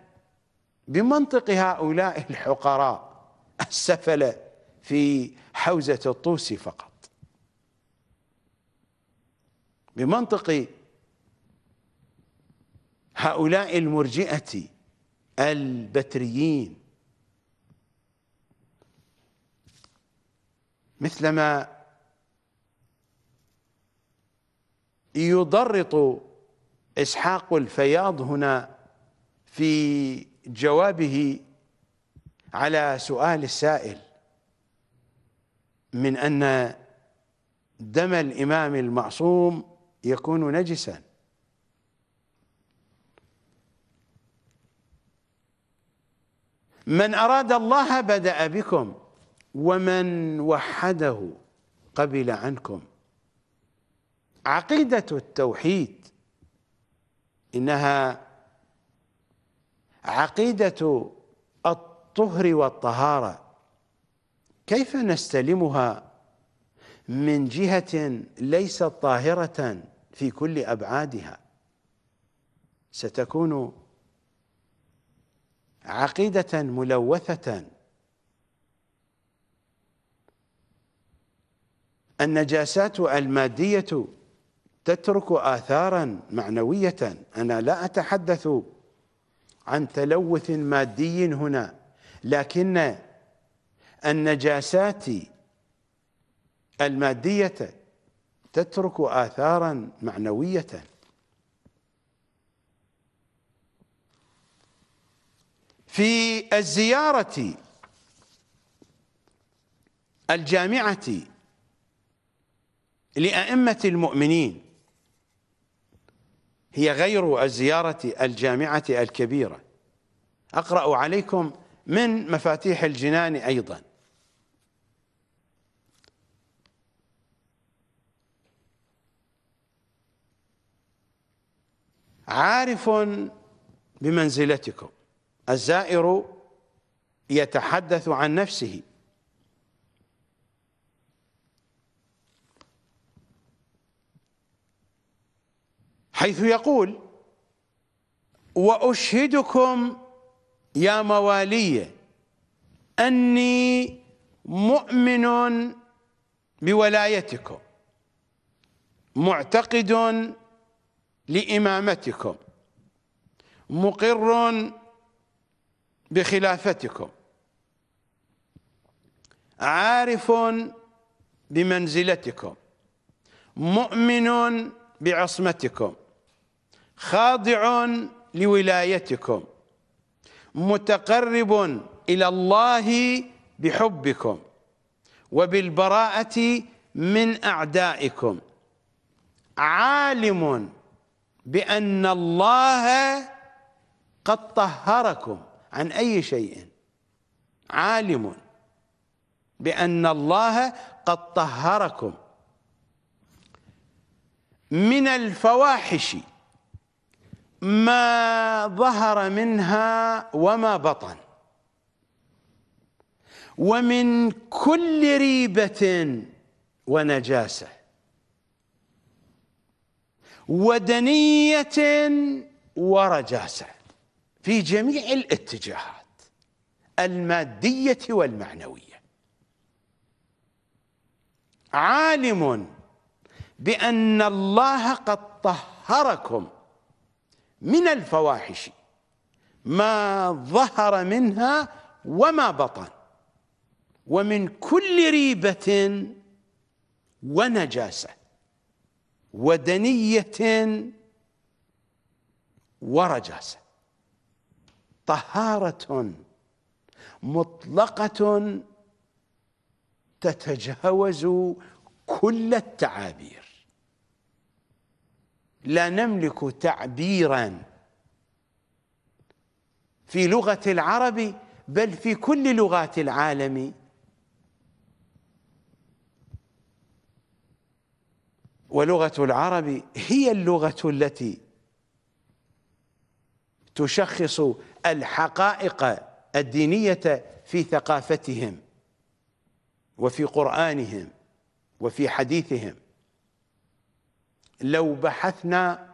بمنطق هؤلاء الحقراء السفلة في حوزة الطوسي فقط بمنطق هؤلاء المرجئة البتريين مثلما يضرط إسحاق الفياض هنا في جوابه على سؤال السائل من أن دم الإمام المعصوم يكون نجسا من أراد الله بدأ بكم ومن وحده قبل عنكم عقيدة التوحيد إنها عقيدة الطهر والطهارة كيف نستلمها من جهة ليست طاهرة في كل أبعادها ستكون عقيدة ملوثة النجاسات المادية تترك آثارا معنوية أنا لا أتحدث عن تلوث مادي هنا لكن النجاسات المادية تترك آثارا معنوية في الزيارة الجامعة لأئمة المؤمنين هي غير الزيارة الجامعة الكبيرة أقرأ عليكم من مفاتيح الجنان أيضا عارف بمنزلتكم الزائر يتحدث عن نفسه حيث يقول وأشهدكم يا موالي أني مؤمن بولايتكم معتقد لإمامتكم مقر بخلافتكم عارف بمنزلتكم مؤمن بعصمتكم خاضع لولايتكم متقرب إلى الله بحبكم وبالبراءة من أعدائكم عالم بأن الله قد طهركم عن أي شيء عالم بأن الله قد طهركم من الفواحش ما ظهر منها وما بطن ومن كل ريبة ونجاسة ودنية ورجاسة في جميع الاتجاهات المادية والمعنوية عالم بأن الله قد طهركم من الفواحش ما ظهر منها وما بطن ومن كل ريبة ونجاسة ودنية ورجاسة طهارة مطلقة تتجاوز كل التعابير لا نملك تعبيرا في لغة العرب بل في كل لغات العالم ولغة العرب هي اللغة التي تشخص الحقائق الدينية في ثقافتهم وفي قرآنهم وفي حديثهم لو بحثنا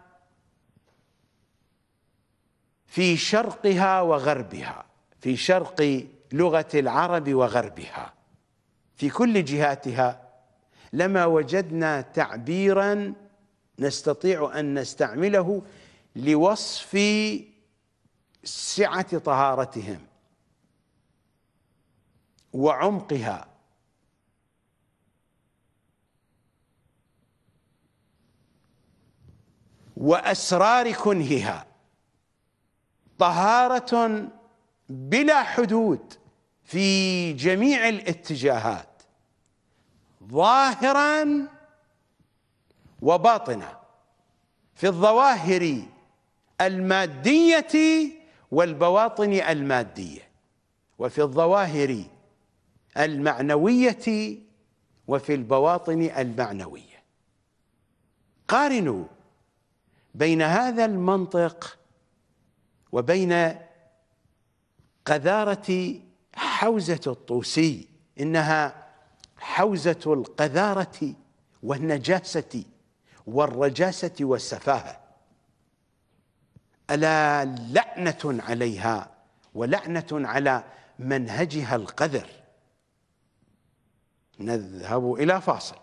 في شرقها وغربها في شرق لغة العرب وغربها في كل جهاتها لما وجدنا تعبيرا نستطيع أن نستعمله لوصف سعة طهارتهم وعمقها واسرار كنهها طهاره بلا حدود في جميع الاتجاهات ظاهرا وباطنا في الظواهر الماديه والبواطن الماديه وفي الظواهر المعنويه وفي البواطن المعنويه قارنوا بين هذا المنطق وبين قذارة حوزة الطوسي إنها حوزة القذارة والنجاسة والرجاسة والسفاهة ألا لعنة عليها ولعنة على منهجها القذر نذهب إلى فاصل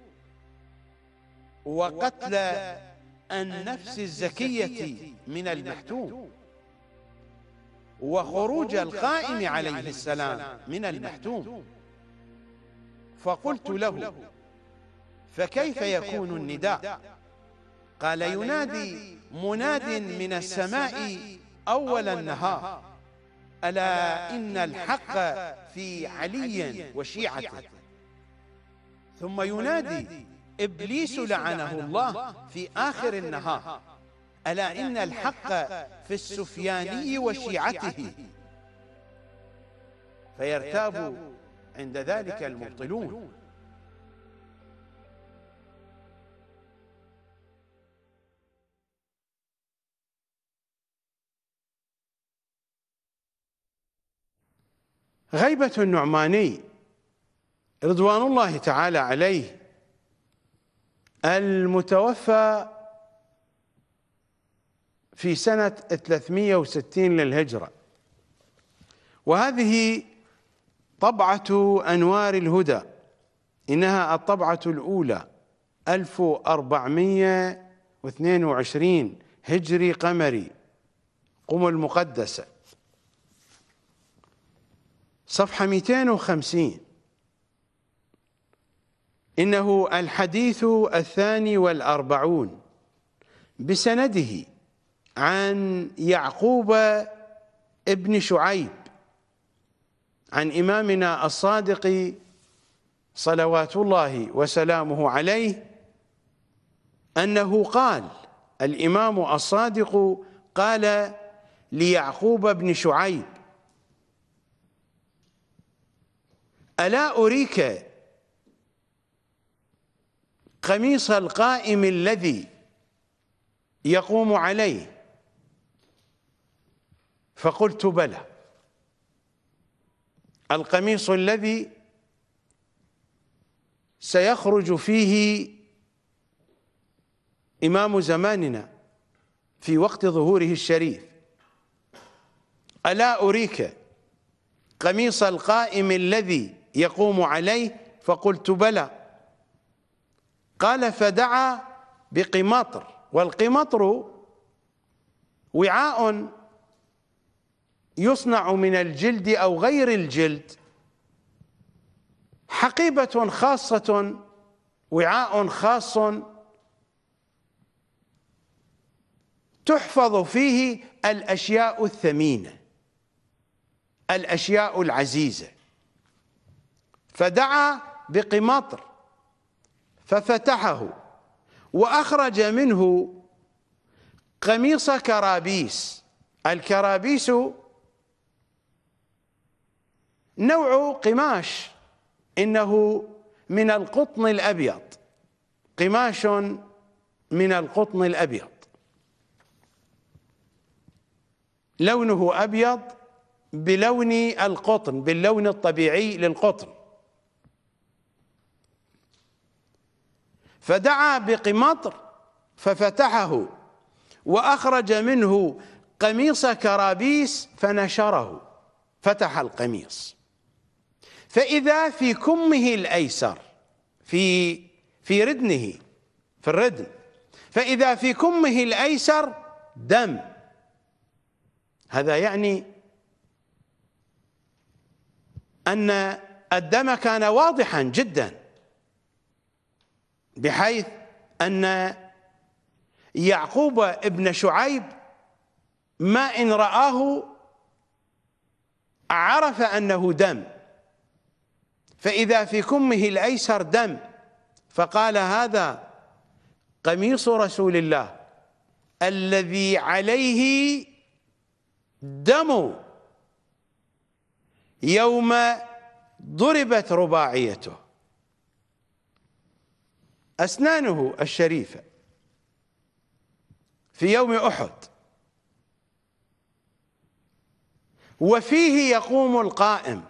وقتل النفس الزكية من المحتوم وخروج القائم عليه السلام من المحتوم فقلت له فكيف يكون النداء قال ينادي مناد من السماء أول النهار ألا إن الحق في علي وشيعته ثم ينادي إبليس لعنه الله في آخر النهار ألا إن الحق في السفياني وشيعته فيرتاب عند ذلك المبطلون غيبة النعماني رضوان الله تعالى عليه المتوفى في سنة 360 للهجرة وهذه طبعة أنوار الهدى إنها الطبعة الأولى 1422 هجري قمري قم المقدسة صفحة 250 إنه الحديث الثاني والأربعون بسنده عن يعقوب ابن شعيب عن إمامنا الصادق صلوات الله وسلامه عليه أنه قال الإمام الصادق قال ليعقوب بن شعيب ألا أريك خميص القائم الذي يقوم عليه فقلت بلى القميص الذي سيخرج فيه إمام زماننا في وقت ظهوره الشريف ألا أريك قميص القائم الذي يقوم عليه فقلت بلى قال فدعا بقماطر والقمطر وعاء يصنع من الجلد أو غير الجلد حقيبة خاصة وعاء خاص تحفظ فيه الأشياء الثمينة الأشياء العزيزة فدعا بقماطر ففتحه وأخرج منه قميص كرابيس الكرابيس نوع قماش إنه من القطن الأبيض قماش من القطن الأبيض لونه أبيض بلون القطن باللون الطبيعي للقطن فدعا بقمطر ففتحه وأخرج منه قميص كرابيس فنشره فتح القميص فإذا في كمه الأيسر في في ردنه في الردن فإذا في كمه الأيسر دم هذا يعني أن الدم كان واضحا جدا بحيث أن يعقوب ابن شعيب ما إن رآه عرف أنه دم فإذا في كمه الأيسر دم فقال هذا قميص رسول الله الذي عليه دم يوم ضربت رباعيته أسنانه الشريفة في يوم أحد وفيه يقوم القائم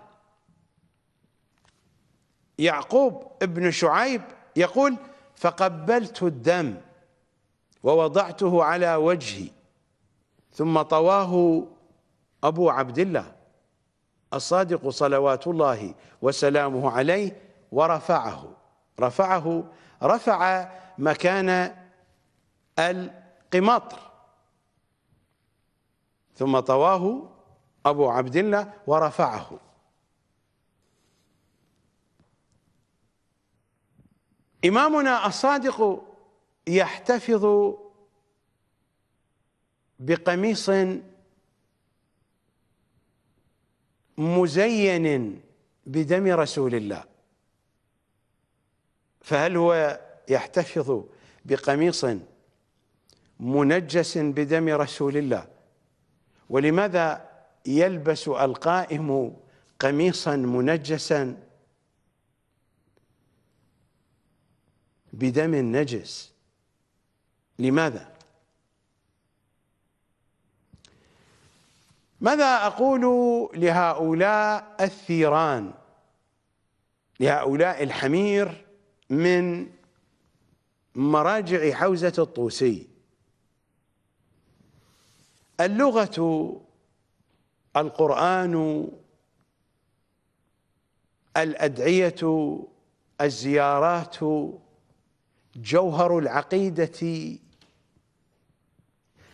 يعقوب ابن شعيب يقول فقبلت الدم ووضعته على وجهي ثم طواه أبو عبد الله الصادق صلوات الله وسلامه عليه ورفعه رفعه رفع مكان القماطر ثم طواه أبو عبد الله ورفعه إمامنا الصادق يحتفظ بقميص مزين بدم رسول الله فهل هو يحتفظ بقميص منجس بدم رسول الله ولماذا يلبس القائم قميصا منجسا بدم نجس لماذا ماذا اقول لهؤلاء الثيران لهؤلاء الحمير من مراجع حوزة الطوسي اللغة القرآن الأدعية الزيارات جوهر العقيدة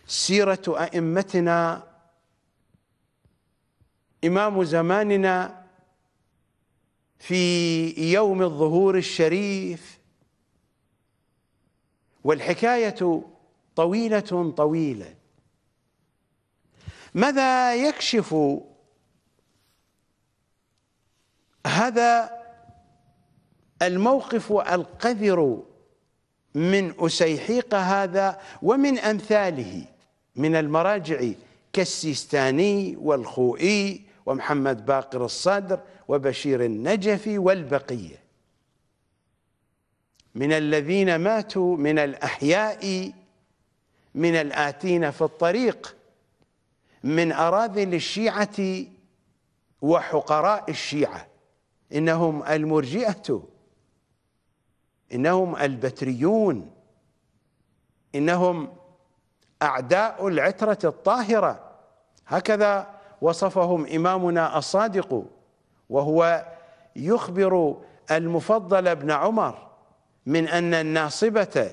سيرة أئمتنا إمام زماننا في يوم الظهور الشريف والحكاية طويلة طويلة ماذا يكشف هذا الموقف القذر من أسيحيق هذا ومن أمثاله من المراجع كالسيستاني والخوئي ومحمد باقر الصدر وبشير النجفي والبقية من الذين ماتوا من الأحياء من الآتين في الطريق من أراذل الشيعة وحقراء الشيعة إنهم المرجئة إنهم البتريون إنهم أعداء العترة الطاهرة هكذا وصفهم إمامنا الصادق وهو يخبر المفضل بن عمر من أن الناصبة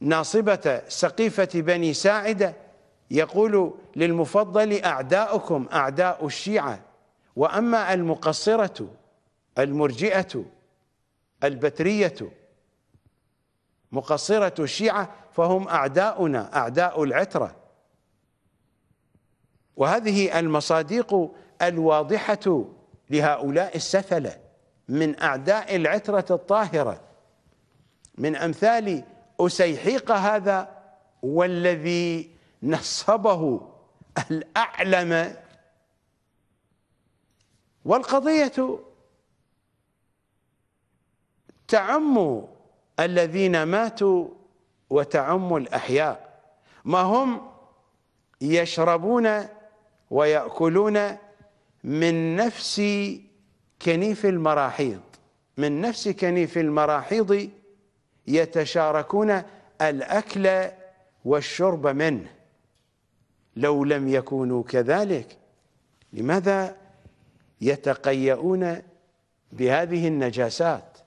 ناصبة سقيفة بني ساعدة يقول للمفضل أعداؤكم أعداء الشيعة وأما المقصرة المرجئة البترية مقصرة الشيعة فهم أعداؤنا أعداء العترة وهذه المصادق الواضحة لهؤلاء السفلة من أعداء العترة الطاهرة من أمثال أسيحيق هذا والذي نصبه الأعلم والقضية تعم الذين ماتوا وتعم الأحياء ما هم يشربون ويأكلون من نفس كنيف المراحيض من نفس كنيف المراحيض يتشاركون الأكل والشرب منه لو لم يكونوا كذلك لماذا يتقيؤون بهذه النجاسات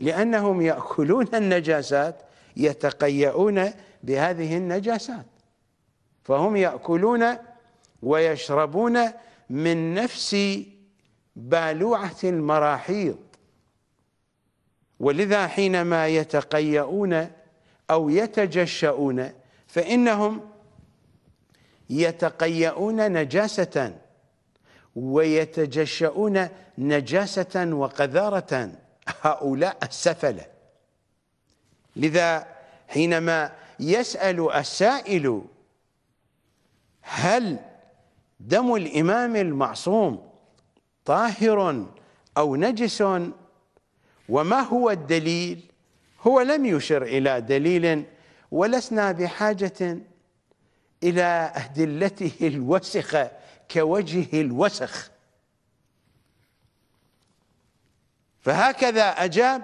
لأنهم يأكلون النجاسات يتقيؤون بهذه النجاسات فهم يأكلون ويشربون من نفس بالوعة المراحيض ولذا حينما يتقيؤون أو يتجشؤون فإنهم يتقيؤون نجاسة ويتجشؤون نجاسة وقذارة هؤلاء السفلة لذا حينما يسأل السائل هل دم الإمام المعصوم طاهر أو نجس وما هو الدليل هو لم يشر إلى دليل ولسنا بحاجة إلى أدلته الوسخة كوجه الوسخ فهكذا أجاب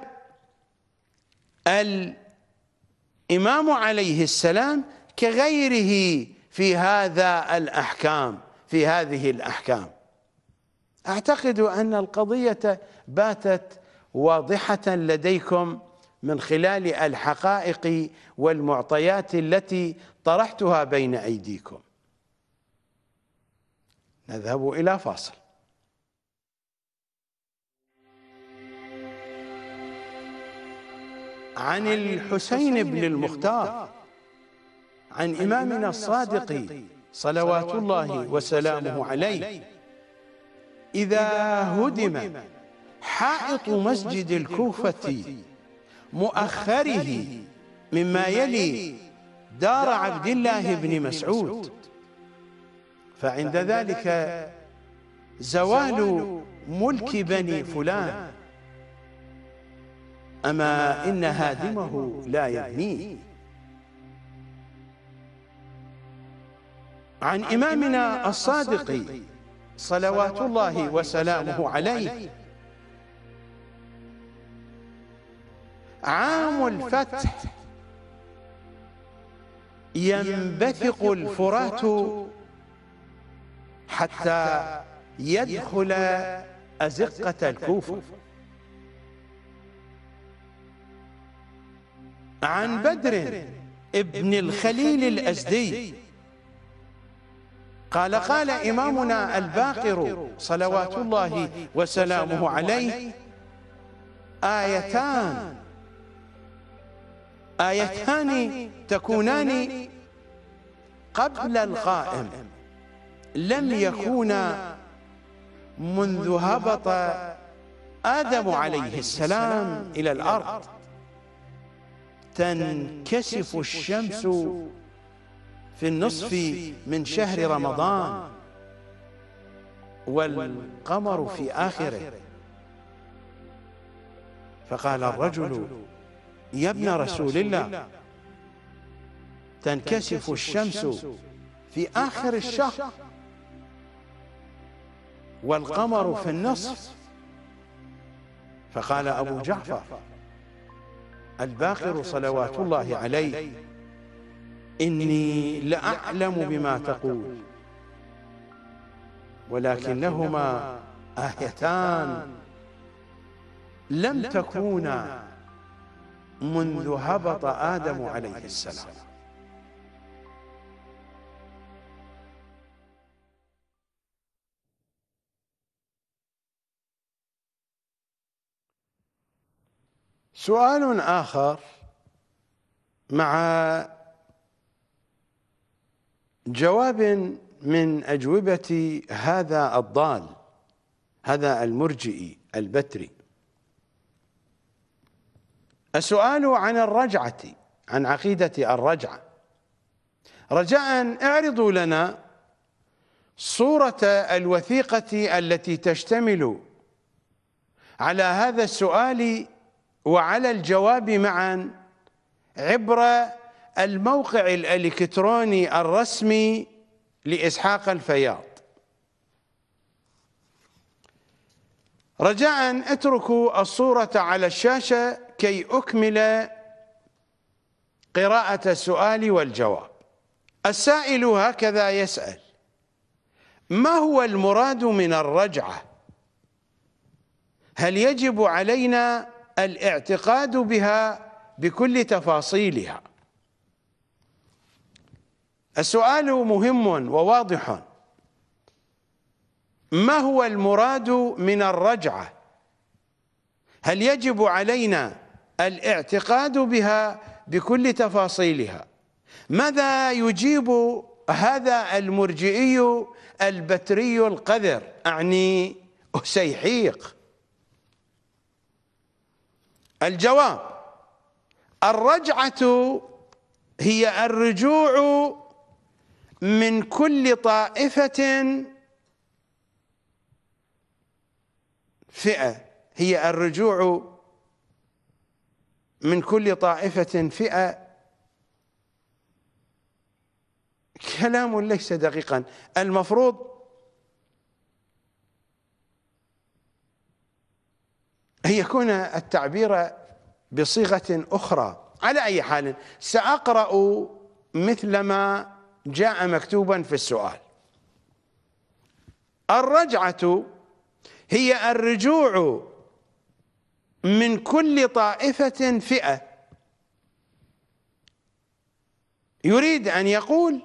الإمام عليه السلام كغيره في هذا الأحكام في هذه الأحكام أعتقد أن القضية باتت واضحة لديكم من خلال الحقائق والمعطيات التي طرحتها بين أيديكم نذهب إلى فاصل عن الحسين بن المختار عن إمامنا الصادق صلوات الله وسلامه عليه إذا هدم حائط مسجد الكوفة مؤخره مما يلي دار عبد الله بن مسعود فعند ذلك زوال ملك بني فلان أما إن هادمه لا يبنيه عن إمامنا الصادق صلوات الله وسلامه عليه عام الفتح ينبثق الفرات حتى يدخل أزقة الكوفة عن بدر ابن الخليل الأزدي قال قال إمامنا الباقر صلوات الله وسلامه عليه آيتان آيتان تكونان قبل القائم لم يكونا منذ هبط آدم عليه السلام إلى الأرض تنكسف الشمس في النصف من شهر رمضان والقمر في آخره فقال الرجل يا ابن رسول الله تنكسف الشمس في آخر الشهر والقمر في النصف فقال أبو جعفر الباقر صلوات الله عليه إني لأعلم بما تقول ولكنهما آيتان لم تكونا منذ هبط آدم عليه السلام سؤال آخر مع جواب من أجوبة هذا الضال هذا المرجئي البتري السؤال عن الرجعة عن عقيدة الرجعة رجاء اعرضوا لنا صورة الوثيقة التي تشتمل على هذا السؤال وعلى الجواب معا عبر الموقع الالكتروني الرسمي لاسحاق الفياض رجاء اتركوا الصوره على الشاشه كي اكمل قراءه السؤال والجواب السائل هكذا يسال ما هو المراد من الرجعه هل يجب علينا الاعتقاد بها بكل تفاصيلها السؤال مهم وواضح ما هو المراد من الرجعة هل يجب علينا الاعتقاد بها بكل تفاصيلها ماذا يجيب هذا المرجئي البتري القذر أعني سيحيق الجواب الرجعة هي الرجوع من كل طائفة فئة هي الرجوع من كل طائفة فئة كلام ليس دقيقا المفروض أن يكون التعبير بصيغة أخرى على أي حال سأقرأ مثلما جاء مكتوبا في السؤال الرجعة هي الرجوع من كل طائفة فئة يريد أن يقول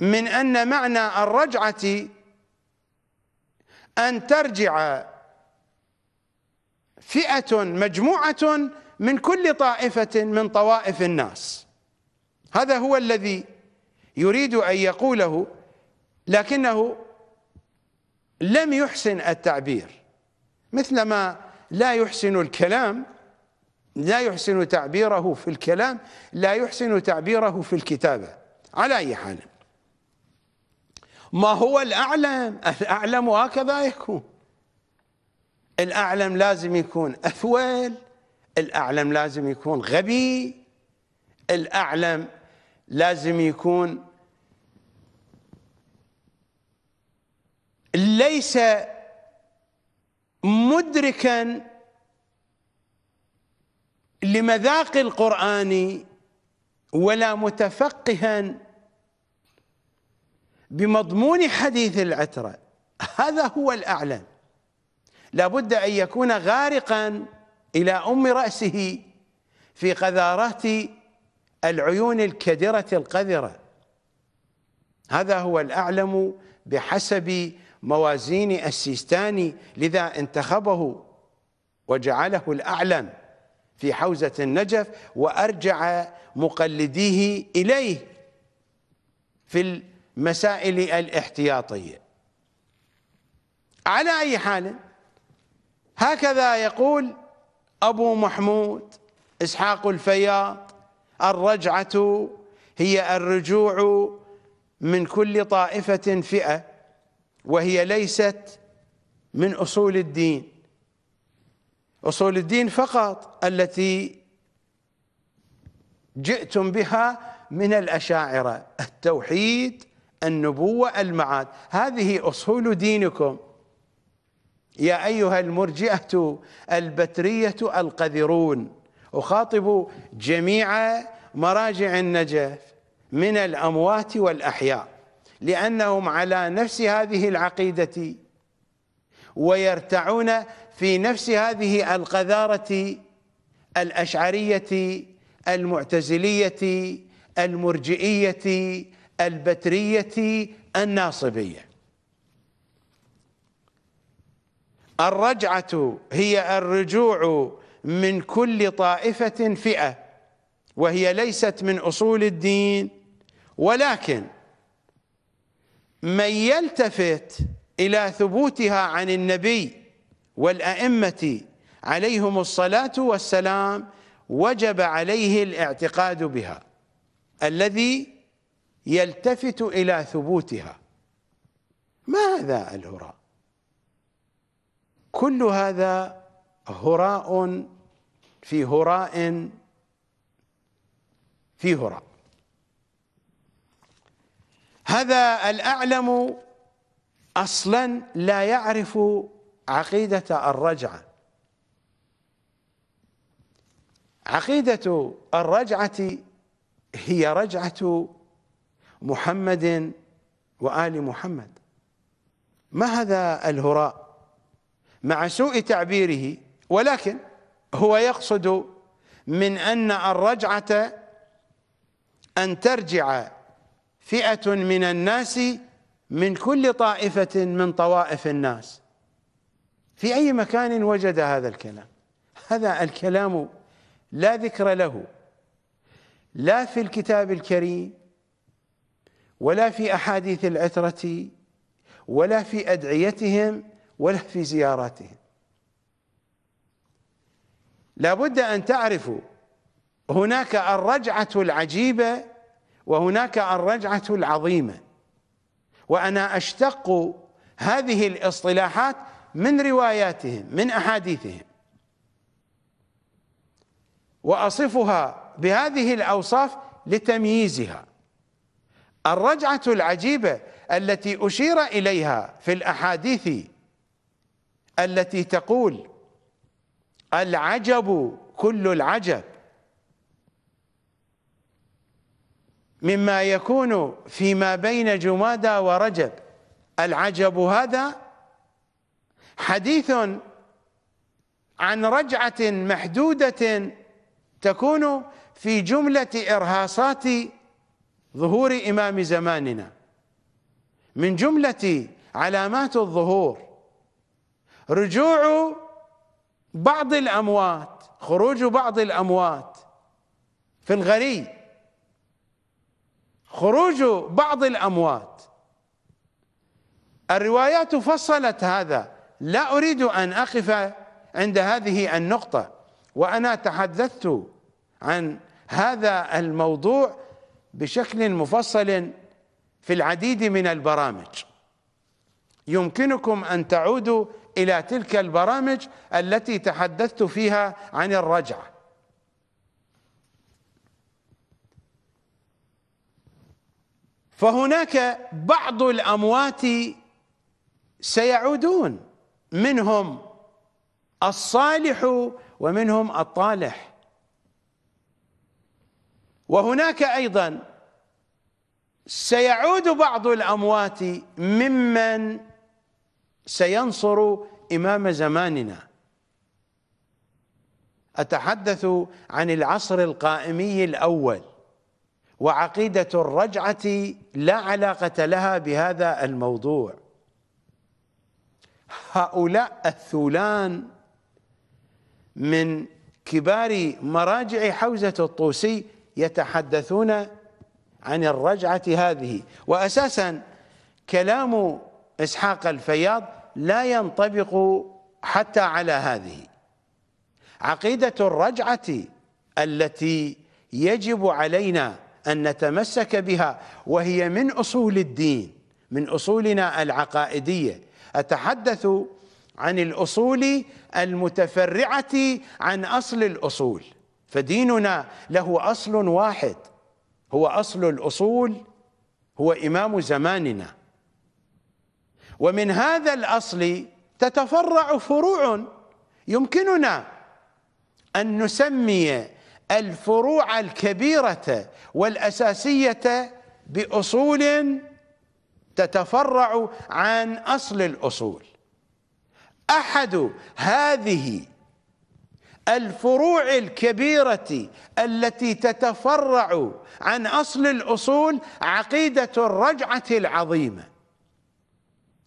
من أن معنى الرجعة أن ترجع فئة مجموعة من كل طائفة من طوائف الناس هذا هو الذي يريد أن يقوله لكنه لم يحسن التعبير مثلما لا يحسن الكلام لا يحسن تعبيره في الكلام لا يحسن تعبيره في الكتابة على أي حال ما هو الأعلم الأعلم هكذا يكون الأعلم لازم يكون أثول الأعلم لازم يكون غبي الأعلم لازم يكون ليس مدركا لمذاق القرآن ولا متفقها بمضمون حديث العترة هذا هو الأعلم لابد أن يكون غارقا إلى أم رأسه في قذارات العيون الكدرة القذرة هذا هو الأعلم بحسب موازين السيستاني لذا انتخبه وجعله الأعلم في حوزة النجف وأرجع مقلديه إليه في المسائل الاحتياطية على أي حال هكذا يقول أبو محمود إسحاق الفياض الرجعة هي الرجوع من كل طائفة فئة وهي ليست من أصول الدين أصول الدين فقط التي جئتم بها من الأشاعرة التوحيد النبوة المعاد هذه أصول دينكم يا أيها المرجئة البترية القذرون أخاطب جميع مراجع النجف من الأموات والأحياء لأنهم على نفس هذه العقيدة ويرتعون في نفس هذه القذارة الأشعرية المعتزلية المرجئية البترية الناصبية الرجعة هي الرجوع من كل طائفة فئة وهي ليست من أصول الدين ولكن من يلتفت إلى ثبوتها عن النبي والأئمة عليهم الصلاة والسلام وجب عليه الاعتقاد بها الذي يلتفت إلى ثبوتها ما هذا الهراء كل هذا هراء في هراء في هراء هذا الأعلم أصلا لا يعرف عقيدة الرجعة عقيدة الرجعة هي رجعة محمد وآل محمد ما هذا الهراء مع سوء تعبيره ولكن هو يقصد من أن الرجعة أن ترجع فئة من الناس من كل طائفة من طوائف الناس في أي مكان وجد هذا الكلام هذا الكلام لا ذكر له لا في الكتاب الكريم ولا في أحاديث العترة ولا في أدعيتهم ولا في زياراتهم لابد أن تعرفوا هناك الرجعة العجيبة وهناك الرجعه العظيمه وانا اشتق هذه الاصطلاحات من رواياتهم من احاديثهم واصفها بهذه الاوصاف لتمييزها الرجعه العجيبه التي اشير اليها في الاحاديث التي تقول العجب كل العجب مما يكون فيما بين جمادى ورجب العجب هذا حديث عن رجعة محدودة تكون في جملة إرهاصات ظهور إمام زماننا من جملة علامات الظهور رجوع بعض الأموات خروج بعض الأموات في الغريب خروج بعض الأموات الروايات فصلت هذا لا أريد أن أقف عند هذه النقطة وأنا تحدثت عن هذا الموضوع بشكل مفصل في العديد من البرامج يمكنكم أن تعودوا إلى تلك البرامج التي تحدثت فيها عن الرجعه فهناك بعض الأموات سيعودون منهم الصالح ومنهم الطالح وهناك أيضا سيعود بعض الأموات ممن سينصر إمام زماننا أتحدث عن العصر القائمي الأول وعقيدة الرجعة لا علاقة لها بهذا الموضوع هؤلاء الثولان من كبار مراجع حوزة الطوسي يتحدثون عن الرجعة هذه وأساسا كلام إسحاق الفياض لا ينطبق حتى على هذه عقيدة الرجعة التي يجب علينا أن نتمسك بها وهي من أصول الدين من أصولنا العقائدية أتحدث عن الأصول المتفرعة عن أصل الأصول فديننا له أصل واحد هو أصل الأصول هو إمام زماننا ومن هذا الأصل تتفرع فروع يمكننا أن نسمي الفروع الكبيرة والأساسية بأصول تتفرع عن أصل الأصول أحد هذه الفروع الكبيرة التي تتفرع عن أصل الأصول عقيدة الرجعة العظيمة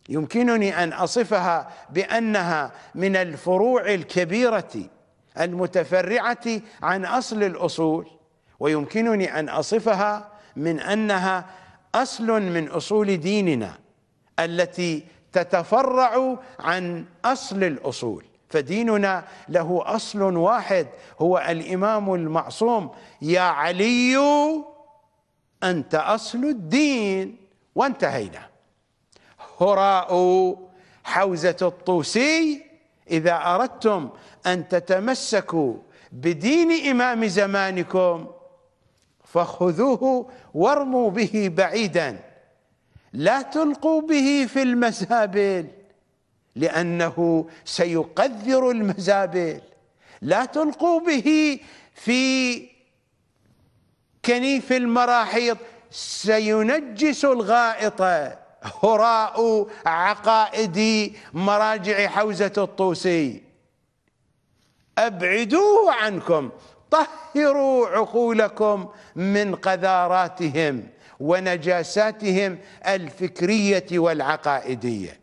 يمكنني أن أصفها بأنها من الفروع الكبيرة المتفرعة عن أصل الأصول ويمكنني أن أصفها من أنها أصل من أصول ديننا التي تتفرع عن أصل الأصول فديننا له أصل واحد هو الإمام المعصوم يا علي أنت أصل الدين وانتهينا هراء حوزة الطوسي إذا أردتم أن تتمسكوا بدين إمام زمانكم فخذوه وارموا به بعيدا لا تلقوا به في المزابل لأنه سيقذر المزابل لا تلقوا به في كنيف المراحيض سينجس الغائط هراء عقائد مراجع حوزة الطوسي أبعدوه عنكم طهروا عقولكم من قذاراتهم ونجاساتهم الفكرية والعقائدية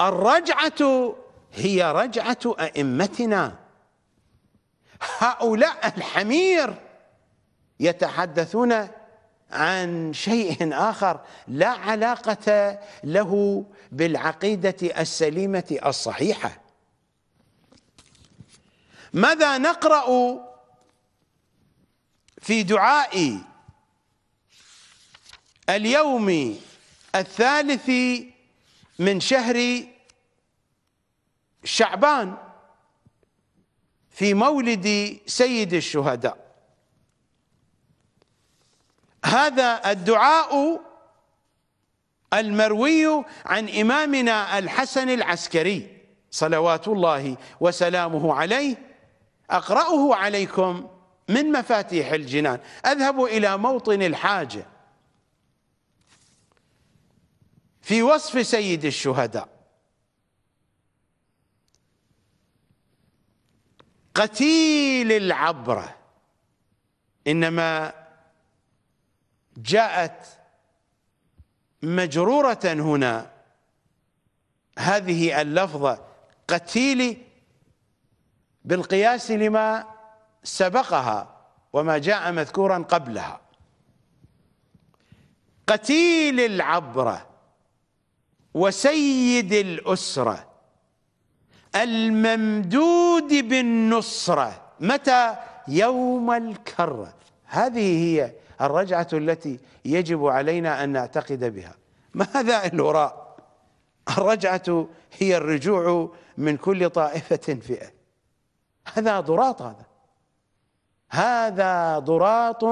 الرجعة هي رجعة أئمتنا هؤلاء الحمير يتحدثون عن شيء اخر لا علاقه له بالعقيده السليمه الصحيحه ماذا نقرا في دعاء اليوم الثالث من شهر شعبان في مولد سيد الشهداء هذا الدعاء المروي عن إمامنا الحسن العسكري صلوات الله وسلامه عليه أقرأه عليكم من مفاتيح الجنان أذهب إلى موطن الحاجة في وصف سيد الشهداء قتيل العبرة إنما جاءت مجرورة هنا هذه اللفظة قتيل بالقياس لما سبقها وما جاء مذكورا قبلها قتيل العبرة وسيد الأسرة الممدود بالنصرة متى يوم الكرة هذه هي الرجعة التي يجب علينا أن نعتقد بها ماذا الوراء الرجعة هي الرجوع من كل طائفة فئة هذا ضراط هذا هذا ضراط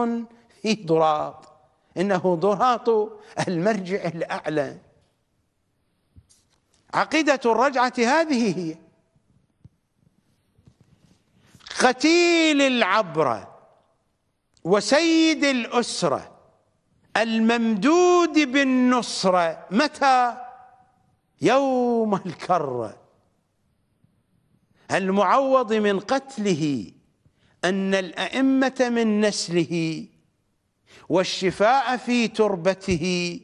في ضراط إنه ضراط المرجع الأعلى عقيدة الرجعة هذه هي قتيل العبره وسيد الأسرة الممدود بالنصرة متى يوم الكرة المعوض من قتله أن الأئمة من نسله والشفاء في تربته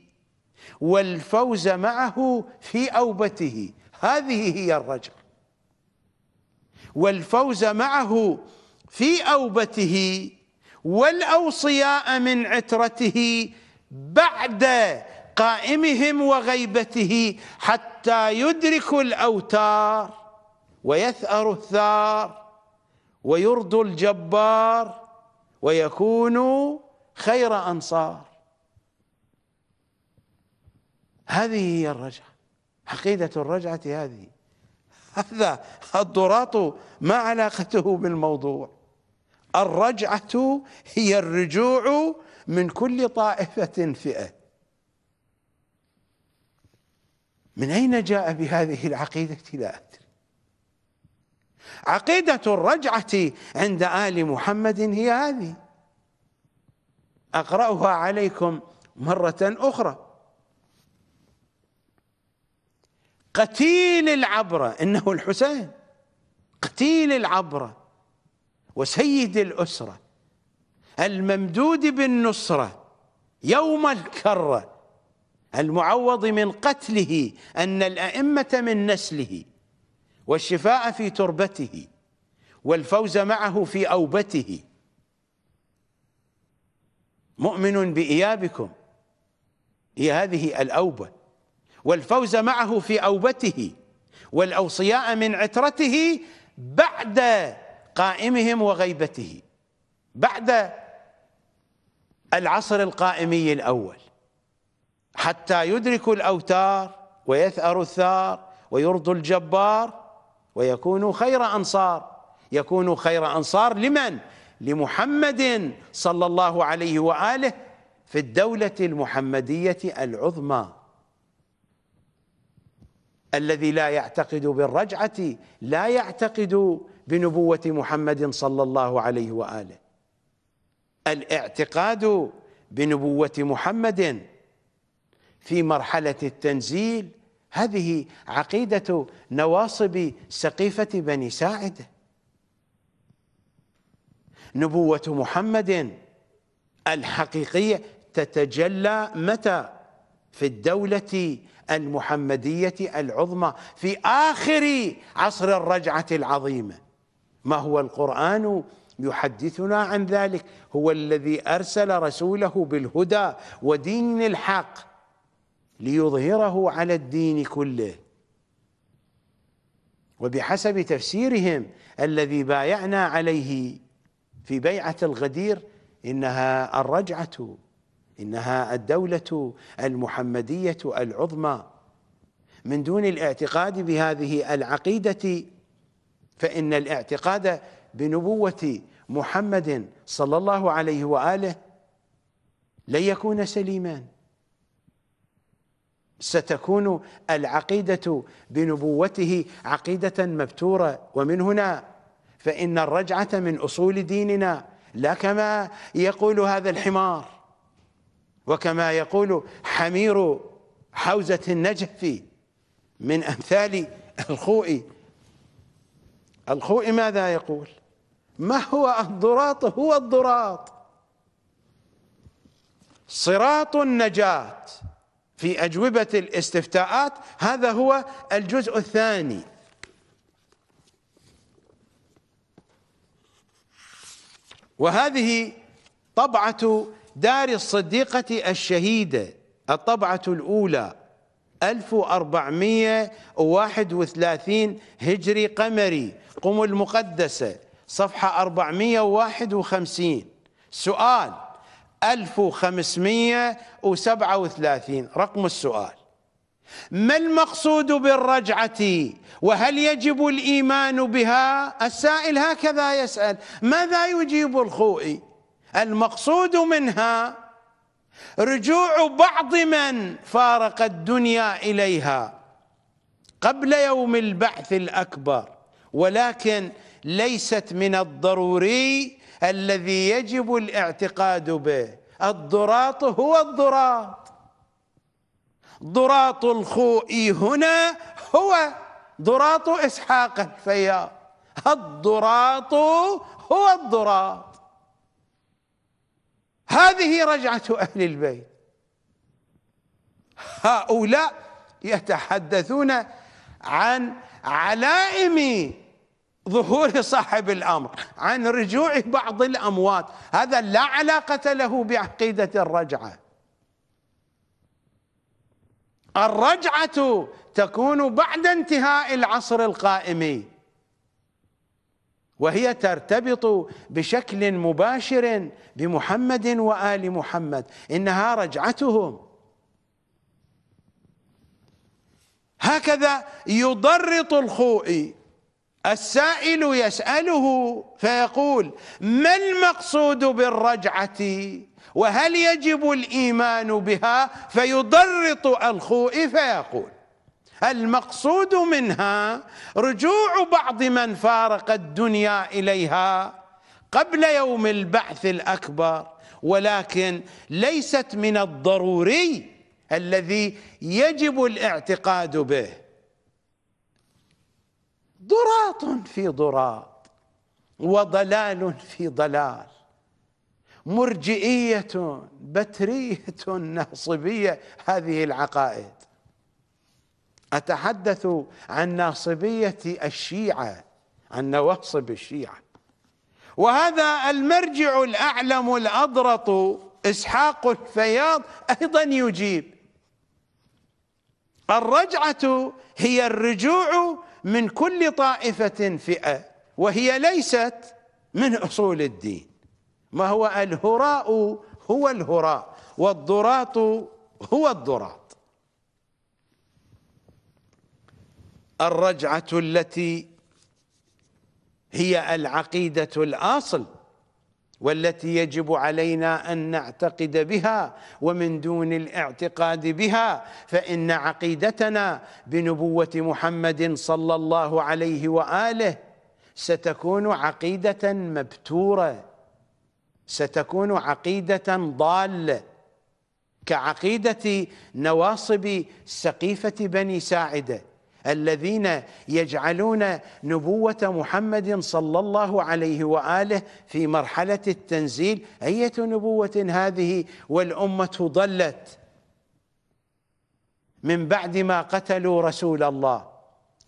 والفوز معه في أوبته هذه هي الرجعة والفوز معه في أوبته والاوصياء من عترته بعد قائمهم وغيبته حتى يدركوا الاوتار ويثأر الثار ويرضوا الجبار ويكونوا خير انصار هذه هي الرجعه عقيده الرجعه هذه هذا الضراط ما علاقته بالموضوع الرجعة هي الرجوع من كل طائفة فئة من أين جاء بهذه العقيدة لا أدري عقيدة الرجعة عند آل محمد هي هذه أقرأها عليكم مرة أخرى قتيل العبرة إنه الحسين قتيل العبره وسيد الأسرة الممدود بالنصرة يوم الكرة المعوض من قتله أن الأئمة من نسله والشفاء في تربته والفوز معه في أوبته مؤمن بإيابكم هي هذه الأوبة والفوز معه في أوبته والأوصياء من عترته بعد قائمهم وغيبته بعد العصر القائمي الأول حتى يدركوا الأوتار ويثأروا الثار ويرضوا الجبار ويكونوا خير أنصار يكونوا خير أنصار لمن؟ لمحمد صلى الله عليه وآله في الدولة المحمدية العظمى الذي لا يعتقد بالرجعة لا يعتقد بنبوة محمد صلى الله عليه وآله الاعتقاد بنبوة محمد في مرحلة التنزيل هذه عقيدة نواصب سقيفة بني ساعدة نبوة محمد الحقيقية تتجلى متى في الدولة المحمدية العظمى في آخر عصر الرجعة العظيمة ما هو القرآن يحدثنا عن ذلك هو الذي أرسل رسوله بالهدى ودين الحق ليظهره على الدين كله وبحسب تفسيرهم الذي بايعنا عليه في بيعة الغدير إنها الرجعة إنها الدولة المحمدية العظمى من دون الاعتقاد بهذه العقيدة فإن الاعتقاد بنبوة محمد صلى الله عليه وآله لن يكون سليما ستكون العقيدة بنبوته عقيدة مبتورة ومن هنا فإن الرجعة من أصول ديننا لا كما يقول هذا الحمار وكما يقول حمير حوزة النجف من أمثال الخوئي الخوئي ماذا يقول ما هو الضراط هو الضراط صراط النجاة في أجوبة الاستفتاءات هذا هو الجزء الثاني وهذه طبعة دار الصديقة الشهيدة الطبعة الأولى 1431 هجري قمري قم المقدسة صفحة 451 سؤال 1537 رقم السؤال ما المقصود بالرجعة وهل يجب الإيمان بها السائل هكذا يسأل ماذا يجيب الخوئي المقصود منها رجوع بعض من فارق الدنيا اليها قبل يوم البعث الاكبر ولكن ليست من الضروري الذي يجب الاعتقاد به الضراط هو الضراط ضراط الخوئي هنا هو ضراط اسحاق الفياض الضراط هو الضراط هذه رجعة أهل البيت هؤلاء يتحدثون عن علائم ظهور صاحب الأمر عن رجوع بعض الأموات هذا لا علاقة له بعقيدة الرجعة الرجعة تكون بعد انتهاء العصر القائم وهي ترتبط بشكل مباشر بمحمد وال محمد انها رجعتهم هكذا يضرط الخوئي السائل يساله فيقول ما المقصود بالرجعه وهل يجب الايمان بها فيضرط الخوئي فيقول المقصود منها رجوع بعض من فارق الدنيا اليها قبل يوم البعث الاكبر ولكن ليست من الضروري الذي يجب الاعتقاد به ضراط في ضراط وضلال في ضلال مرجئيه بتريه ناصبيه هذه العقائد أتحدث عن ناصبية الشيعة عن نواصب الشيعة وهذا المرجع الأعلم الأضرط إسحاق الفياض أيضا يجيب الرجعة هي الرجوع من كل طائفة فئة وهي ليست من أصول الدين ما هو الهراء هو الهراء والضراط هو الضراط الرجعة التي هي العقيدة الأصل والتي يجب علينا أن نعتقد بها ومن دون الاعتقاد بها فإن عقيدتنا بنبوة محمد صلى الله عليه وآله ستكون عقيدة مبتورة ستكون عقيدة ضالة كعقيدة نواصب سقيفة بني ساعده الذين يجعلون نبوة محمد صلى الله عليه وآله في مرحلة التنزيل أية نبوة هذه والأمة ضلت من بعد ما قتلوا رسول الله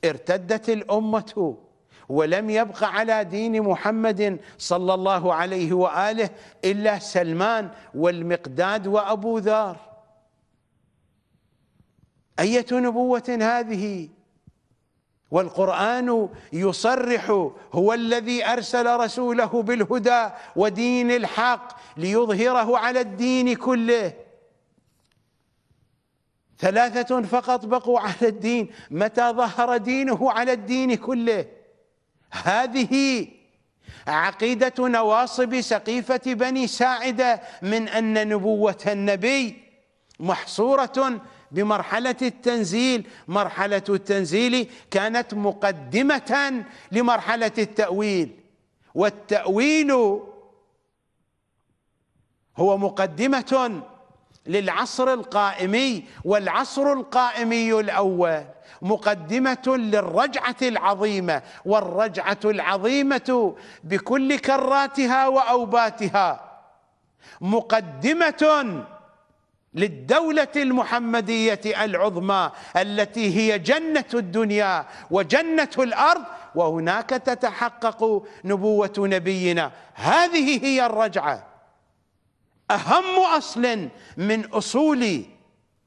ارتدت الأمة ولم يبق على دين محمد صلى الله عليه وآله إلا سلمان والمقداد وأبو ذر أية نبوة هذه والقرآن يصرح هو الذي أرسل رسوله بالهدى ودين الحق ليظهره على الدين كله ثلاثة فقط بقوا على الدين متى ظهر دينه على الدين كله هذه عقيدة نواصب سقيفة بني ساعدة من أن نبوة النبي محصورة بمرحلة التنزيل مرحلة التنزيل كانت مقدمة لمرحلة التأويل والتأويل هو مقدمة للعصر القائمي والعصر القائمي الأول مقدمة للرجعة العظيمة والرجعة العظيمة بكل كراتها وأوباتها مقدمة للدولة المحمدية العظمى التي هي جنة الدنيا وجنة الأرض وهناك تتحقق نبوة نبينا هذه هي الرجعة أهم أصل من أصول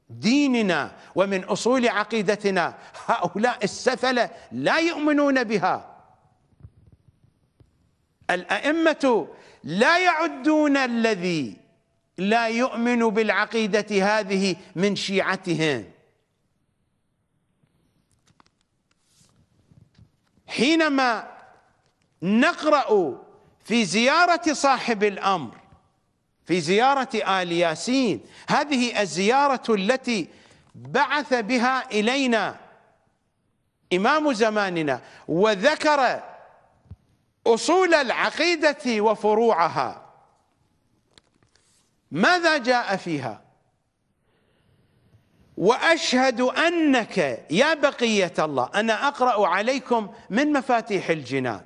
ديننا ومن أصول عقيدتنا هؤلاء السفلة لا يؤمنون بها الأئمة لا يعدون الذي لا يؤمن بالعقيدة هذه من شيعتهم حينما نقرأ في زيارة صاحب الأمر في زيارة آل ياسين هذه الزيارة التي بعث بها إلينا إمام زماننا وذكر أصول العقيدة وفروعها ماذا جاء فيها واشهد انك يا بقيه الله انا اقرا عليكم من مفاتيح الجنان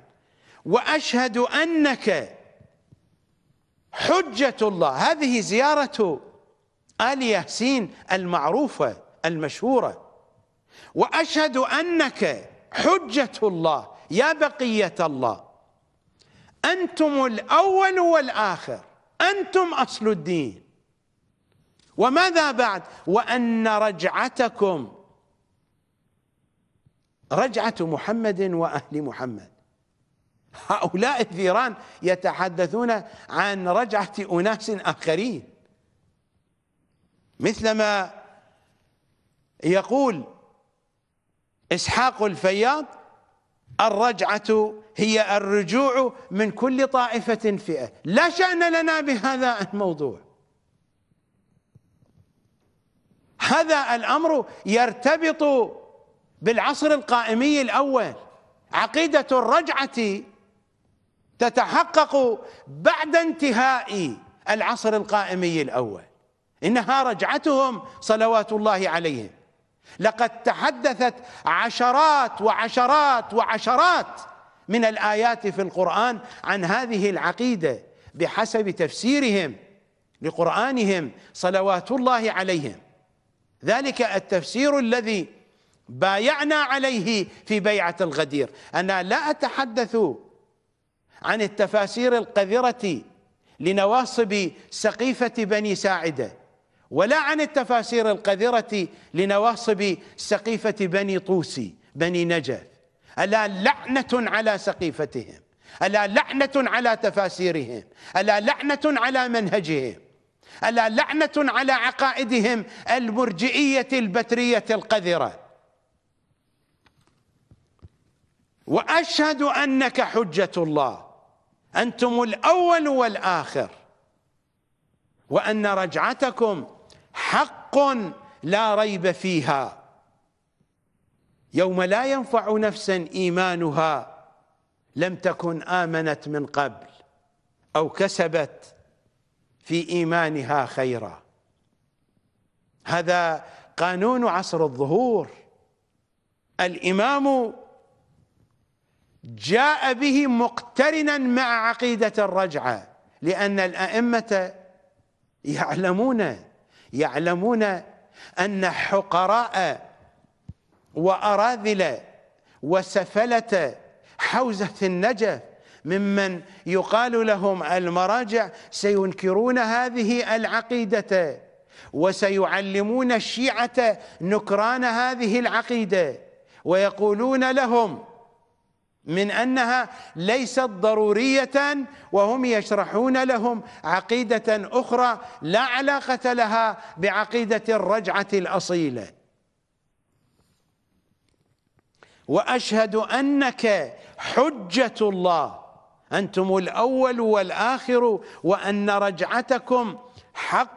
واشهد انك حجه الله هذه زياره ال ياسين المعروفه المشهوره واشهد انك حجه الله يا بقيه الله انتم الاول والاخر أنتم أصل الدين وماذا بعد وأن رجعتكم رجعة محمد وأهل محمد هؤلاء الثيران يتحدثون عن رجعة أناس آخرين مثلما يقول إسحاق الفياض الرجعة هي الرجوع من كل طائفة فئة لا شأن لنا بهذا الموضوع هذا الأمر يرتبط بالعصر القائمي الأول عقيدة الرجعة تتحقق بعد انتهاء العصر القائمي الأول إنها رجعتهم صلوات الله عليهم لقد تحدثت عشرات وعشرات وعشرات من الايات في القران عن هذه العقيده بحسب تفسيرهم لقرانهم صلوات الله عليهم ذلك التفسير الذي بايعنا عليه في بيعه الغدير انا لا اتحدث عن التفاسير القذره لنواصب سقيفه بني ساعده ولا عن التفاسير القذرة لنواصب سقيفة بني طوسي بني نجف ألا لعنة على سقيفتهم ألا لعنة على تفاسيرهم ألا لعنة على منهجهم ألا لعنة على عقائدهم المرجئية البترية القذرة وأشهد أنك حجة الله أنتم الأول والآخر وأن رجعتكم حق لا ريب فيها يوم لا ينفع نفسا ايمانها لم تكن امنت من قبل او كسبت في ايمانها خيرا هذا قانون عصر الظهور الامام جاء به مقترنا مع عقيده الرجعه لان الائمه يعلمون يعلمون أن حقراء وأراذل وسفلة حوزة النجف ممن يقال لهم المراجع سينكرون هذه العقيدة وسيعلمون الشيعة نكران هذه العقيدة ويقولون لهم من انها ليست ضروريه وهم يشرحون لهم عقيده اخرى لا علاقه لها بعقيده الرجعه الاصيله واشهد انك حجه الله انتم الاول والاخر وان رجعتكم حق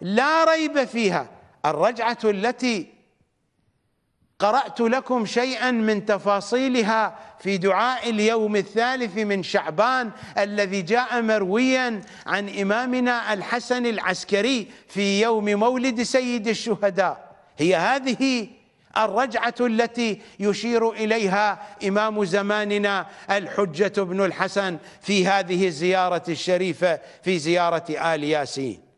لا ريب فيها الرجعه التي قرأت لكم شيئا من تفاصيلها في دعاء اليوم الثالث من شعبان الذي جاء مرويا عن إمامنا الحسن العسكري في يوم مولد سيد الشهداء هي هذه الرجعة التي يشير إليها إمام زماننا الحجة بن الحسن في هذه الزيارة الشريفة في زيارة آل ياسين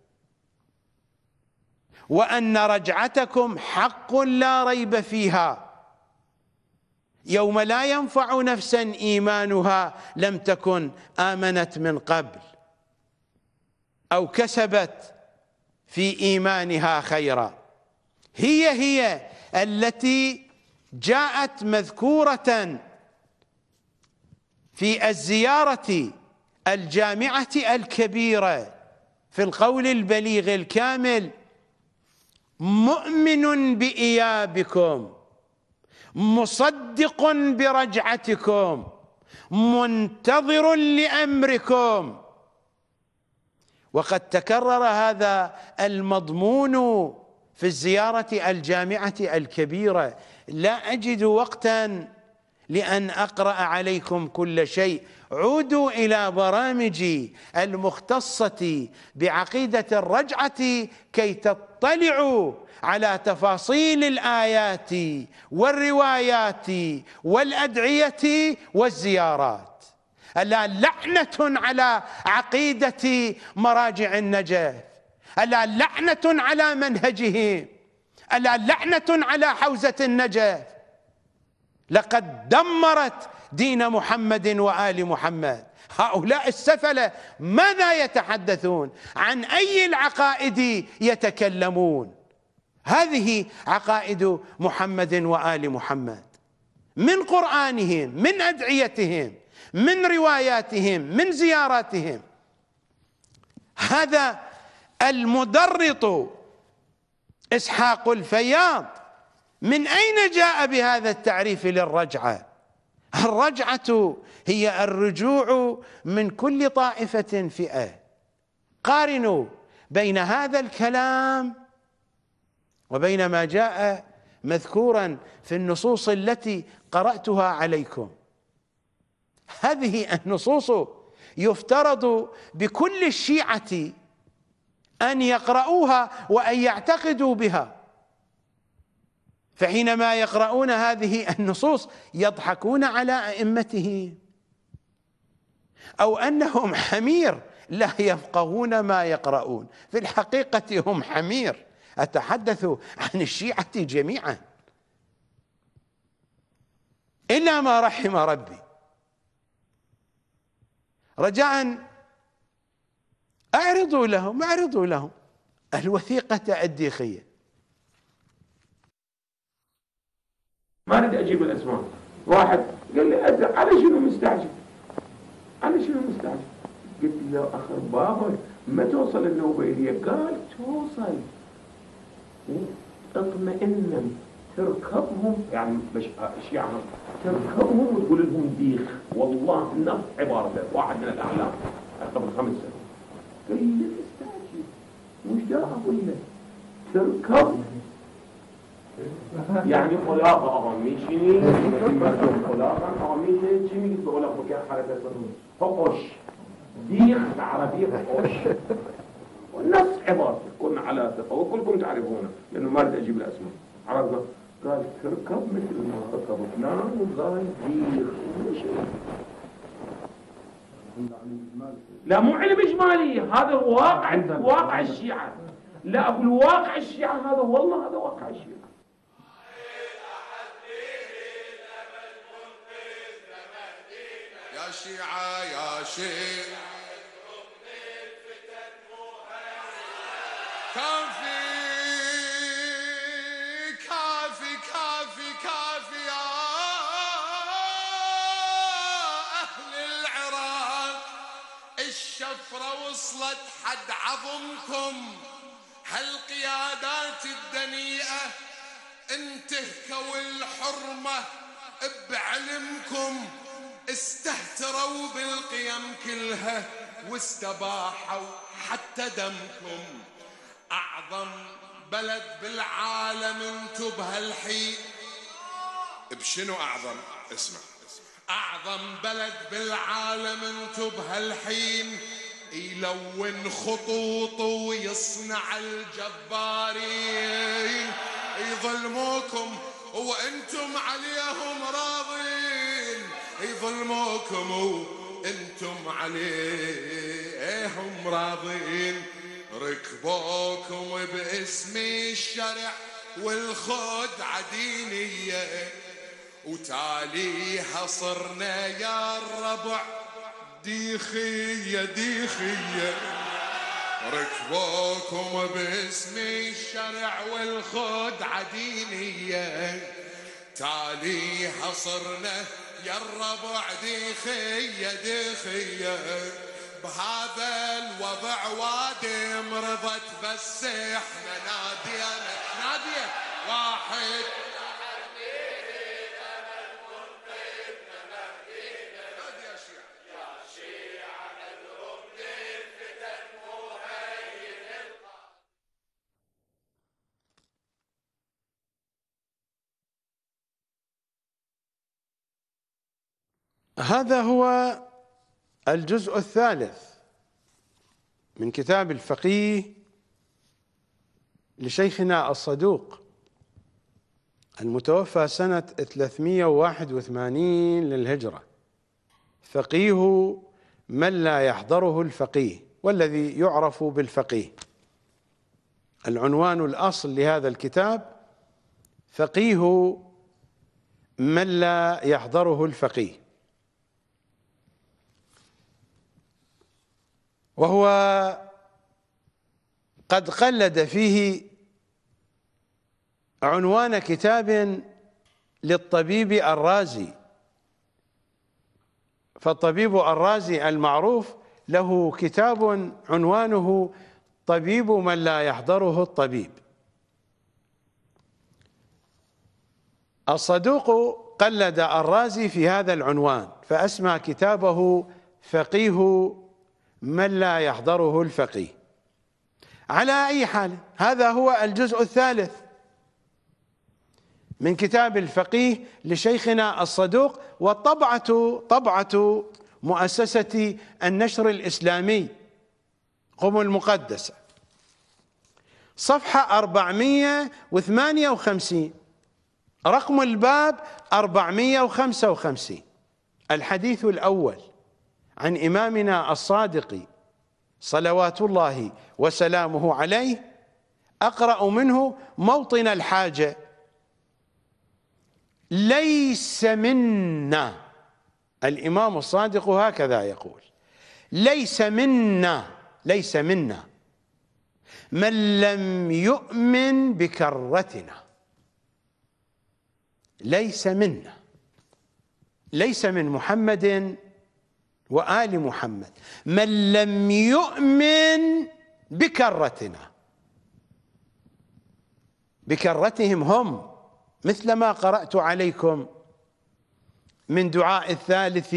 وأن رجعتكم حق لا ريب فيها يوم لا ينفع نفسا إيمانها لم تكن آمنت من قبل أو كسبت في إيمانها خيرا هي هي التي جاءت مذكورة في الزيارة الجامعة الكبيرة في القول البليغ الكامل مؤمن بايابكم مصدق برجعتكم منتظر لامركم وقد تكرر هذا المضمون في الزياره الجامعه الكبيره لا اجد وقتا لان اقرا عليكم كل شيء عودوا الى برامجي المختصه بعقيده الرجعه كي تطلعوا اطلعوا على تفاصيل الايات والروايات والادعيه والزيارات الا لعنه على عقيده مراجع النجف الا لعنه على منهجهم الا لعنه على حوزه النجف لقد دمرت دين محمد وال محمد هؤلاء السفلة ماذا يتحدثون عن أي العقائد يتكلمون هذه عقائد محمد وآل محمد من قرآنهم من أدعيتهم من رواياتهم من زياراتهم هذا المدرط إسحاق الفياض من أين جاء بهذا التعريف للرجعة الرجعه هي الرجوع من كل طائفه فئه قارنوا بين هذا الكلام وبين ما جاء مذكورا في النصوص التي قراتها عليكم هذه النصوص يفترض بكل الشيعه ان يقرؤوها وان يعتقدوا بها فحينما يقرؤون هذه النصوص يضحكون على ائمتهم او انهم حمير لا يفقهون ما يقرؤون في الحقيقه هم حمير اتحدث عن الشيعه جميعا الا ما رحم ربي رجاء اعرضوا لهم اعرضوا لهم الوثيقه الديخيه ما اريد اجيب الاسماء واحد قال لي أدري على شنو مستعجل على شنو مستعجل قلت له اخر بابا ما توصل النوبة إلي قال توصل اطمئنا تركبهم يعني مش الشيعة يعني؟ تركبهم وتقول لهم ديخ والله نفس عبارته واحد من الاعلام قبل خمس سنوات قال لي مستعجل وش داعي اقول لك تركبهم یعنی خلاق آقا میشینی این مردم خلاقا آقا میشه چی میگی سؤال بکر حرکت حقش ديخ عربي حقش والناس عبارة علا على ثقة وكلكم تعرفونه لأنه ما مرد أجيب الأسماء عربنا قال تركب مثل ما ركب فلان نعم، وقال ديخ لا مو علم إجمالي هذا واقع واقع الشيعة لا أقول واقع الشيعة هذا والله هذا واقع الشيعة شيعة يا شيعة كافي كافي كافي كافي يا أهل العراق الشفرة وصلت حد عظمكم هالقيادات الدنيئة انتهكوا الحرمة بعلمكم استهتروا بالقيم كلها واستباحوا حتى دمكم أعظم بلد بالعالم انتو بهالحين بشنو أعظم اسمع أعظم بلد بالعالم انتو بهالحين يلون خطوطه ويصنع الجبارين يظلموكم وانتم عليهم راضي يظلموكم وانتم عليهم راضين ركبوكم باسم الشرع والخدعة عدينية وتاليها صرنا يا الربع ديخية ديخية ركبوكم باسم الشرع والخدعة عدينية تاليها صرنا يا الربع دخية دخية بهذا الوضع وادي مرضت بس احنا نادية نادية واحد هذا هو الجزء الثالث من كتاب الفقيه لشيخنا الصدوق المتوفى سنة 381 للهجرة فقيه من لا يحضره الفقيه والذي يعرف بالفقيه العنوان الأصل لهذا الكتاب فقيه من لا يحضره الفقيه وهو قد قلد فيه عنوان كتاب للطبيب الرازي فالطبيب الرازي المعروف له كتاب عنوانه طبيب من لا يحضره الطبيب الصدوق قلد الرازي في هذا العنوان فأسمى كتابه فقيه من لا يحضره الفقيه على أي حال هذا هو الجزء الثالث من كتاب الفقيه لشيخنا الصدوق والطبعة طبعة مؤسسة النشر الإسلامي قم المقدسة صفحة 458 رقم الباب 455 الحديث الأول عن إمامنا الصادق صلوات الله وسلامه عليه أقرأ منه موطن الحاجة ليس منا الإمام الصادق هكذا يقول ليس منا ليس منا من لم يؤمن بكرتنا ليس منا ليس من محمد وآل محمد من لم يؤمن بكرتنا بكرتهم هم مثل ما قرأت عليكم من دعاء الثالث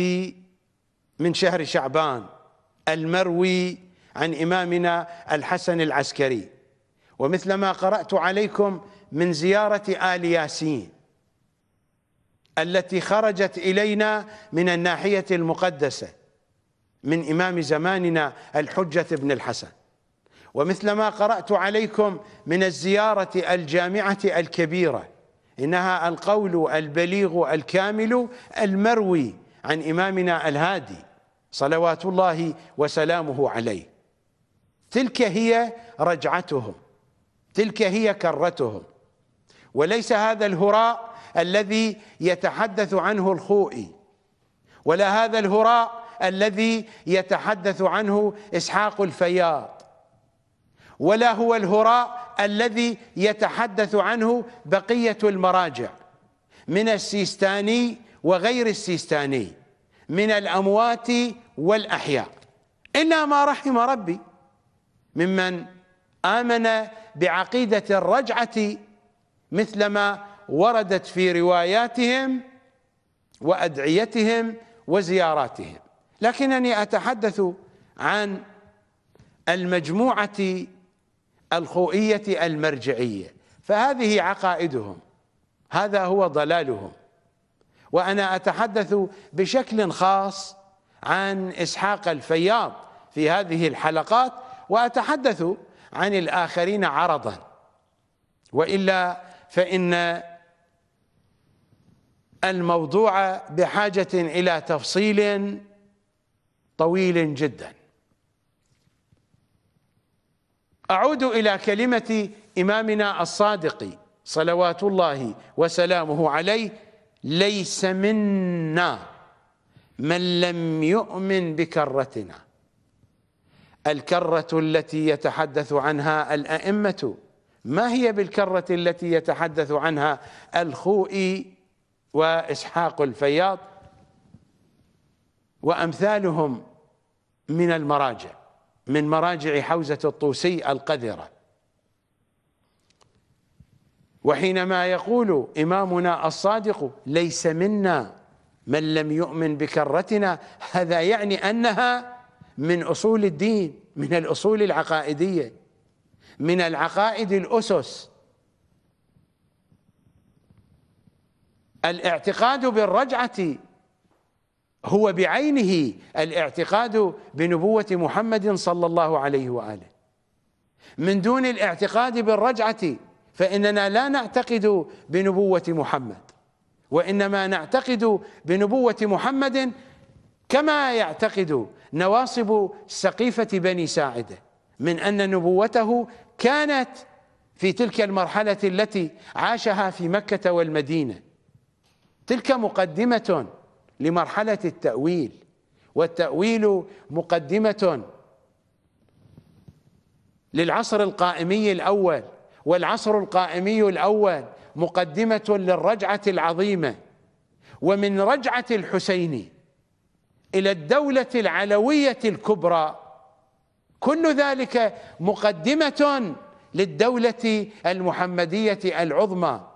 من شهر شعبان المروي عن إمامنا الحسن العسكري ومثل ما قرأت عليكم من زيارة آل ياسين التي خرجت إلينا من الناحية المقدسة من إمام زماننا الحجة بن الحسن ومثل ما قرأت عليكم من الزيارة الجامعة الكبيرة إنها القول البليغ الكامل المروي عن إمامنا الهادي صلوات الله وسلامه عليه تلك هي رجعتهم تلك هي كرتهم وليس هذا الهراء الذي يتحدث عنه الخوئي ولا هذا الهراء الذي يتحدث عنه اسحاق الفياض ولا هو الهراء الذي يتحدث عنه بقيه المراجع من السيستاني وغير السيستاني من الاموات والاحياء الا ما رحم ربي ممن امن بعقيده الرجعه مثلما وردت في رواياتهم وادعيتهم وزياراتهم لكنني أتحدث عن المجموعة الخوئية المرجعية فهذه عقائدهم هذا هو ضلالهم وأنا أتحدث بشكل خاص عن إسحاق الفياض في هذه الحلقات وأتحدث عن الآخرين عرضا وإلا فإن الموضوع بحاجة إلى تفصيل طويل جدا اعود الى كلمه امامنا الصادق صلوات الله وسلامه عليه ليس منا من لم يؤمن بكرتنا الكره التي يتحدث عنها الائمه ما هي بالكره التي يتحدث عنها الخوئي واسحاق الفياض وأمثالهم من المراجع من مراجع حوزة الطوسي القذرة وحينما يقول إمامنا الصادق ليس منا من لم يؤمن بكرتنا هذا يعني أنها من أصول الدين من الأصول العقائدية من العقائد الأسس الاعتقاد بالرجعة هو بعينه الاعتقاد بنبوة محمد صلى الله عليه وآله من دون الاعتقاد بالرجعة فإننا لا نعتقد بنبوة محمد وإنما نعتقد بنبوة محمد كما يعتقد نواصب سقيفة بني ساعدة من أن نبوته كانت في تلك المرحلة التي عاشها في مكة والمدينة تلك مقدمة لمرحلة التأويل والتأويل مقدمة للعصر القائمي الأول والعصر القائمي الأول مقدمة للرجعة العظيمة ومن رجعة الحسين إلى الدولة العلوية الكبرى كل ذلك مقدمة للدولة المحمدية العظمى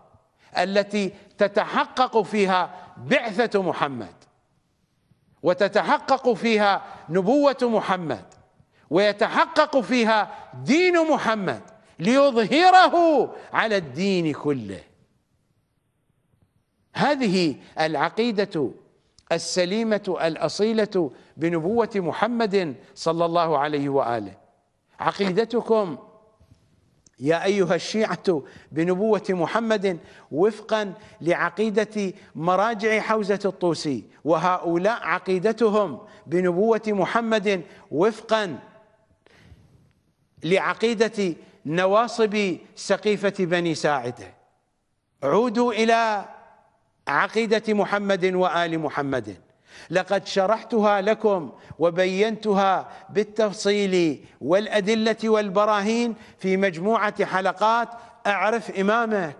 التي تتحقق فيها بعثة محمد وتتحقق فيها نبوة محمد ويتحقق فيها دين محمد ليظهره على الدين كله هذه العقيدة السليمة الأصيلة بنبوة محمد صلى الله عليه وآله عقيدتكم يا ايها الشيعه بنبوه محمد وفقا لعقيده مراجع حوزه الطوسي وهؤلاء عقيدتهم بنبوه محمد وفقا لعقيده نواصب سقيفه بني ساعده عودوا الى عقيده محمد وال محمد لقد شرحتها لكم وبينتها بالتفصيل والأدلة والبراهين في مجموعة حلقات أعرف إمامك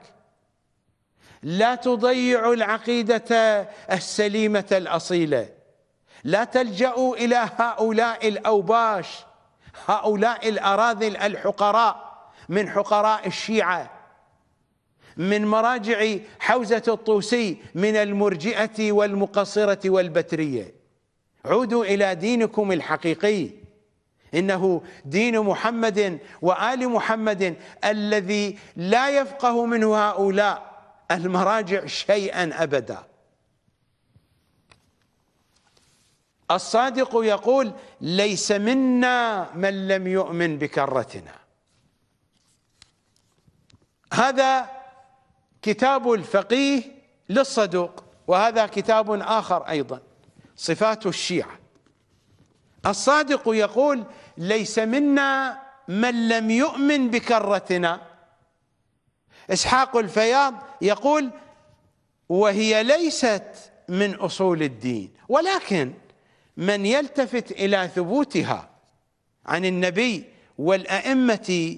لا تضيعوا العقيدة السليمة الأصيلة لا تلجأوا إلى هؤلاء الأوباش هؤلاء الأراذل الحقراء من حقراء الشيعة من مراجع حوزة الطوسي من المرجئة والمقصرة والبترية عودوا إلى دينكم الحقيقي إنه دين محمد وآل محمد الذي لا يفقه منه هؤلاء المراجع شيئا أبدا الصادق يقول ليس منا من لم يؤمن بكرتنا هذا كتاب الفقيه للصدوق وهذا كتاب آخر أيضا صفات الشيعة الصادق يقول ليس منا من لم يؤمن بكرتنا إسحاق الفياض يقول وهي ليست من أصول الدين ولكن من يلتفت إلى ثبوتها عن النبي والأئمة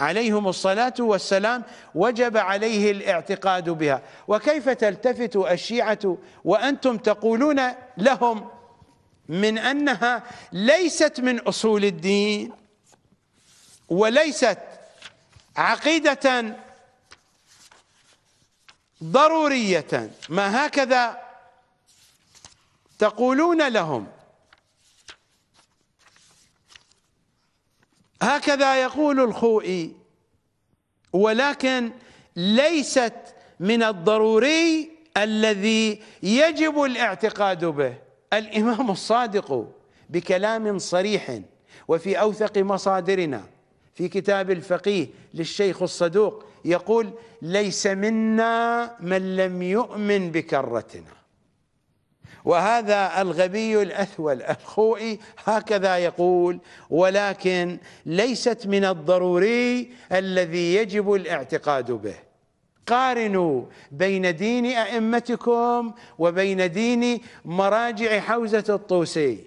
عليهم الصلاة والسلام وجب عليه الاعتقاد بها وكيف تلتفت الشيعة وأنتم تقولون لهم من أنها ليست من أصول الدين وليست عقيدة ضرورية ما هكذا تقولون لهم هكذا يقول الخوئي ولكن ليست من الضروري الذي يجب الاعتقاد به الامام الصادق بكلام صريح وفي اوثق مصادرنا في كتاب الفقيه للشيخ الصدوق يقول ليس منا من لم يؤمن بكرتنا وهذا الغبي الأثول الخوئي هكذا يقول ولكن ليست من الضروري الذي يجب الاعتقاد به قارنوا بين دين أئمتكم وبين دين مراجع حوزة الطوسي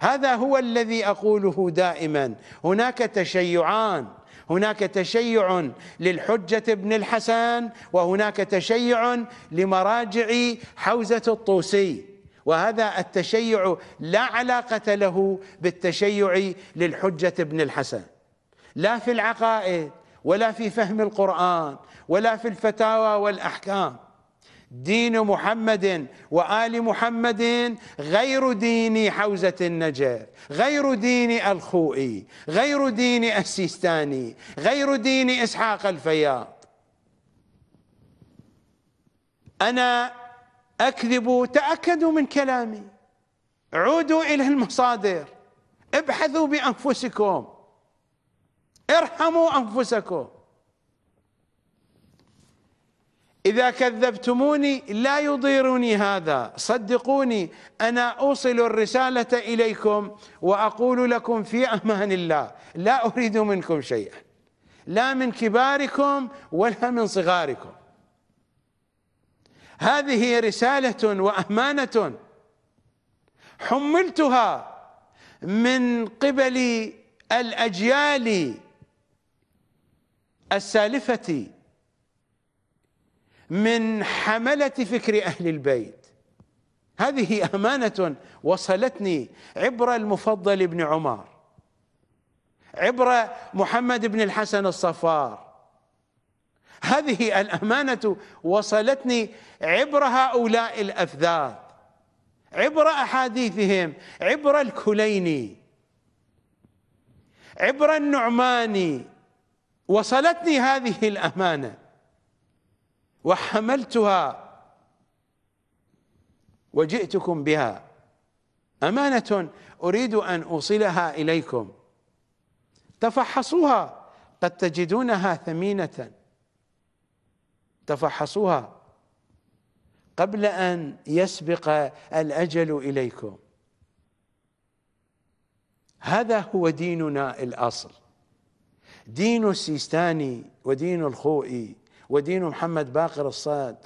هذا هو الذي أقوله دائما هناك تشيعان هناك تشيع للحجة بن الحسن وهناك تشيع لمراجع حوزة الطوسي وهذا التشيع لا علاقة له بالتشيع للحجة بن الحسن لا في العقائد ولا في فهم القرآن ولا في الفتاوى والأحكام دين محمد وآل محمد غير دين حوزة النجف غير دين الخوئي غير دين السيستاني غير دين إسحاق الفياض أنا أكذب تأكدوا من كلامي عودوا إلى المصادر ابحثوا بأنفسكم ارحموا أنفسكم إذا كذبتموني لا يضيرني هذا صدقوني أنا أوصل الرسالة إليكم وأقول لكم في أمان الله لا أريد منكم شيئا لا من كباركم ولا من صغاركم هذه رسالة وأمانة حملتها من قبل الأجيال السالفة من حملة فكر أهل البيت هذه أمانة وصلتني عبر المفضل بن عمر عبر محمد بن الحسن الصفار هذه الأمانة وصلتني عبر هؤلاء الأفذاذ عبر أحاديثهم عبر الكليني عبر النعماني وصلتني هذه الأمانة وحملتها وجئتكم بها امانه اريد ان اوصلها اليكم تفحصوها قد تجدونها ثمينه تفحصوها قبل ان يسبق الاجل اليكم هذا هو ديننا الاصل دين السيستاني ودين الخوئي ودين محمد باقر الصاد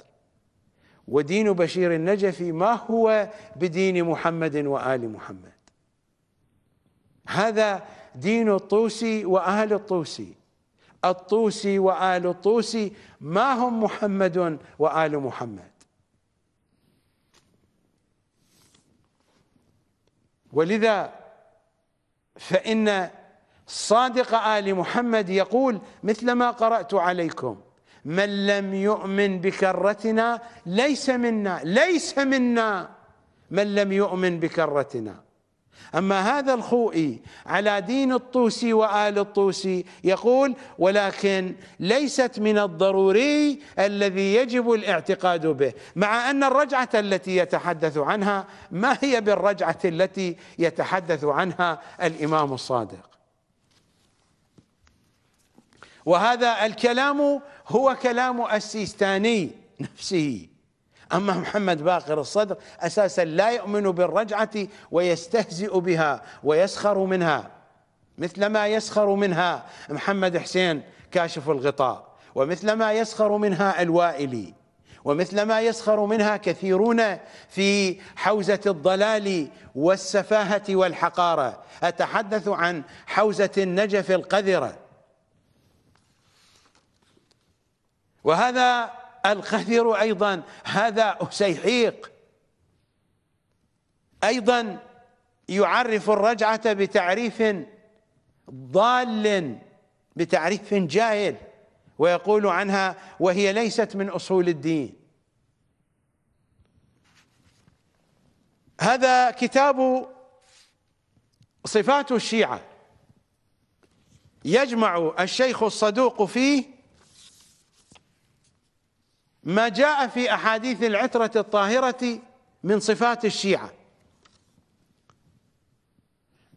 ودين بشير النجفي ما هو بدين محمد وآل محمد هذا دين الطوسي وآل الطوسي الطوسي وآل الطوسي ما هم محمد وآل محمد ولذا فإن صادق آل محمد يقول مثل ما قرأت عليكم من لم يؤمن بكرتنا ليس منا ليس منا من لم يؤمن بكرتنا أما هذا الخوئي على دين الطوسي وآل الطوسي يقول ولكن ليست من الضروري الذي يجب الاعتقاد به مع أن الرجعة التي يتحدث عنها ما هي بالرجعة التي يتحدث عنها الإمام الصادق وهذا الكلام هو كلام السيستاني نفسه أما محمد باقر الصدر أساسا لا يؤمن بالرجعة ويستهزئ بها ويسخر منها مثلما يسخر منها محمد حسين كاشف الغطاء ومثلما يسخر منها الوائلي ومثلما يسخر منها كثيرون في حوزة الضلال والسفاهة والحقارة أتحدث عن حوزة النجف القذرة وهذا القذر أيضا هذا أسيحيق أيضا يعرف الرجعة بتعريف ضال بتعريف جاهل ويقول عنها وهي ليست من أصول الدين هذا كتاب صفات الشيعة يجمع الشيخ الصدوق فيه ما جاء في احاديث العتره الطاهره من صفات الشيعه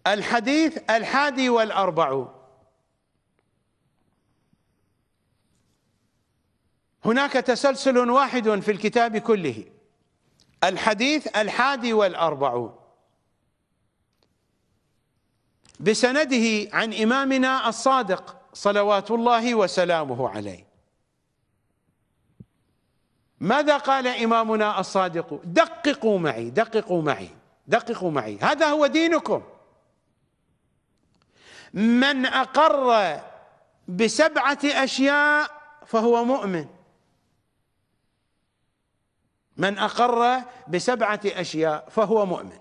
الحديث الحادي والاربعون هناك تسلسل واحد في الكتاب كله الحديث الحادي والأربعون بسنده عن إمامنا الصادق صلوات الله وسلامه عليه ماذا قال إمامنا الصادق دققوا معي دققوا معي دققوا معي هذا هو دينكم من أقر بسبعة أشياء فهو مؤمن من أقر بسبعة أشياء فهو مؤمن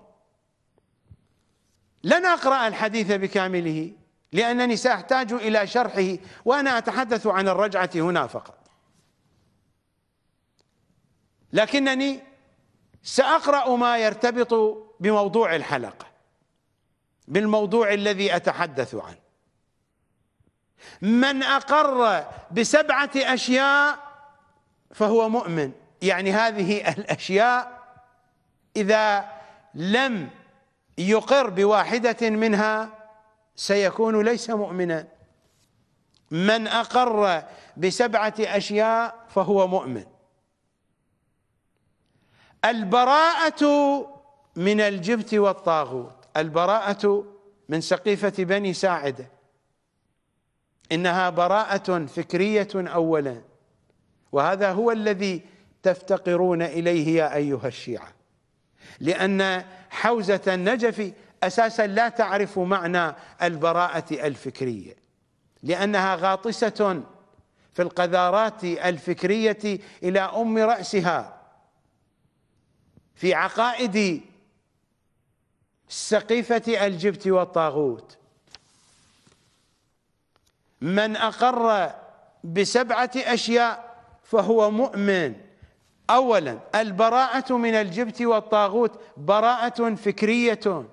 لن أقرأ الحديث بكامله لأنني سأحتاج إلى شرحه وأنا أتحدث عن الرجعة هنا فقط لكنني ساقرا ما يرتبط بموضوع الحلقه بالموضوع الذي اتحدث عنه من اقر بسبعه اشياء فهو مؤمن يعني هذه الاشياء اذا لم يقر بواحده منها سيكون ليس مؤمنا من اقر بسبعه اشياء فهو مؤمن البراءة من الجبت والطاغوت البراءة من سقيفة بني ساعدة إنها براءة فكرية أولا وهذا هو الذي تفتقرون إليه يا أيها الشيعة لأن حوزة النجف أساسا لا تعرف معنى البراءة الفكرية لأنها غاطسة في القذارات الفكرية إلى أم رأسها في عقائد السقيفة الجبت والطاغوت من أقر بسبعة أشياء فهو مؤمن اولا البراءة من الجبت والطاغوت براءة فكرية